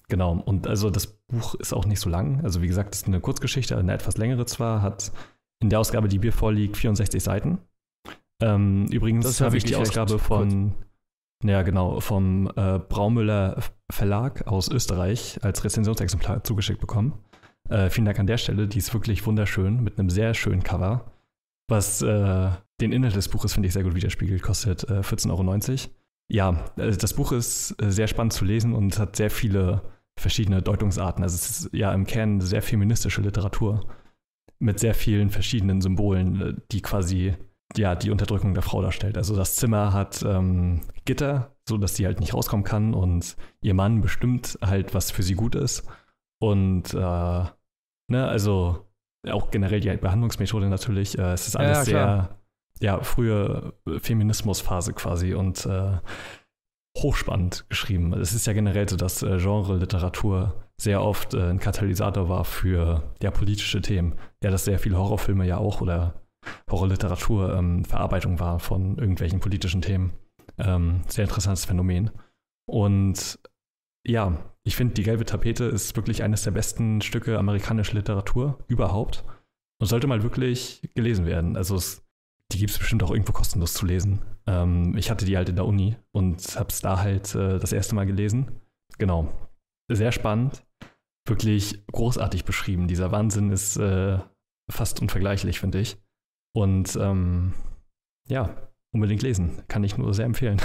B: Genau. Und also das Buch ist auch nicht so lang. Also wie gesagt, es ist eine Kurzgeschichte, eine etwas längere zwar, hat in der Ausgabe, die mir vorliegt, 64 Seiten. Ähm, übrigens habe ich die Ausgabe von, naja, genau, vom äh, Braumüller Verlag aus Österreich als Rezensionsexemplar zugeschickt bekommen. Äh, vielen Dank an der Stelle, die ist wirklich wunderschön mit einem sehr schönen Cover, was äh, den Inhalt des Buches finde ich sehr gut widerspiegelt, kostet äh, 14,90 Euro. Ja, äh, das Buch ist äh, sehr spannend zu lesen und hat sehr viele verschiedene Deutungsarten. Also es ist ja im Kern sehr feministische Literatur mit sehr vielen verschiedenen Symbolen, äh, die quasi ja die Unterdrückung der Frau darstellt. Also das Zimmer hat ähm, Gitter, sodass sie halt nicht rauskommen kann und ihr Mann bestimmt halt, was für sie gut ist. Und äh, ne, also auch generell die Behandlungsmethode natürlich. Äh, es ist alles ja, sehr ja, frühe Feminismusphase quasi und äh, hochspannend geschrieben. Es ist ja generell so, dass äh, Genre-Literatur sehr oft äh, ein Katalysator war für ja, politische Themen. Ja, dass sehr viele Horrorfilme ja auch oder Horrorliteratur ähm, Verarbeitung war von irgendwelchen politischen Themen. Ähm, sehr interessantes Phänomen. Und ja, ich finde, Die gelbe Tapete ist wirklich eines der besten Stücke amerikanischer Literatur überhaupt und sollte mal wirklich gelesen werden. Also es die gibt es bestimmt auch irgendwo kostenlos zu lesen. Ähm, ich hatte die halt in der Uni und habe es da halt äh, das erste Mal gelesen. Genau. Sehr spannend. Wirklich großartig beschrieben. Dieser Wahnsinn ist äh, fast unvergleichlich, finde ich. Und ähm, ja, unbedingt lesen. Kann ich nur sehr empfehlen.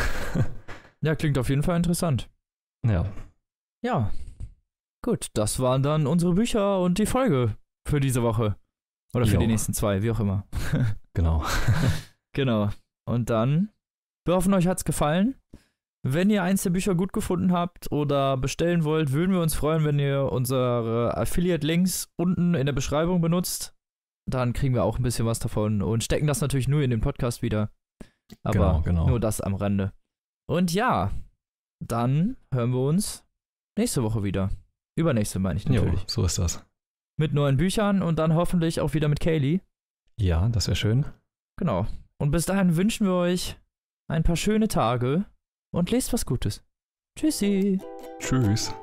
A: ja, klingt auf jeden Fall interessant. Ja. Ja. Gut, das waren dann unsere Bücher und die Folge für diese Woche. Oder für jo. die nächsten zwei, wie auch immer. Genau. genau. Und dann, wir hoffen, euch hat es gefallen. Wenn ihr eins der Bücher gut gefunden habt oder bestellen wollt, würden wir uns freuen, wenn ihr unsere Affiliate-Links unten in der Beschreibung benutzt. Dann kriegen wir auch ein bisschen was davon und stecken das natürlich nur in den Podcast wieder. Aber genau, genau. nur das am Rande. Und ja, dann hören wir uns nächste Woche wieder. Übernächste meine ich natürlich. Jo, so ist das. Mit neuen Büchern und dann hoffentlich auch wieder mit Kaylee. Ja, das wäre schön. Genau. Und bis dahin wünschen wir euch ein paar schöne Tage und lest was Gutes. Tschüssi. Tschüss.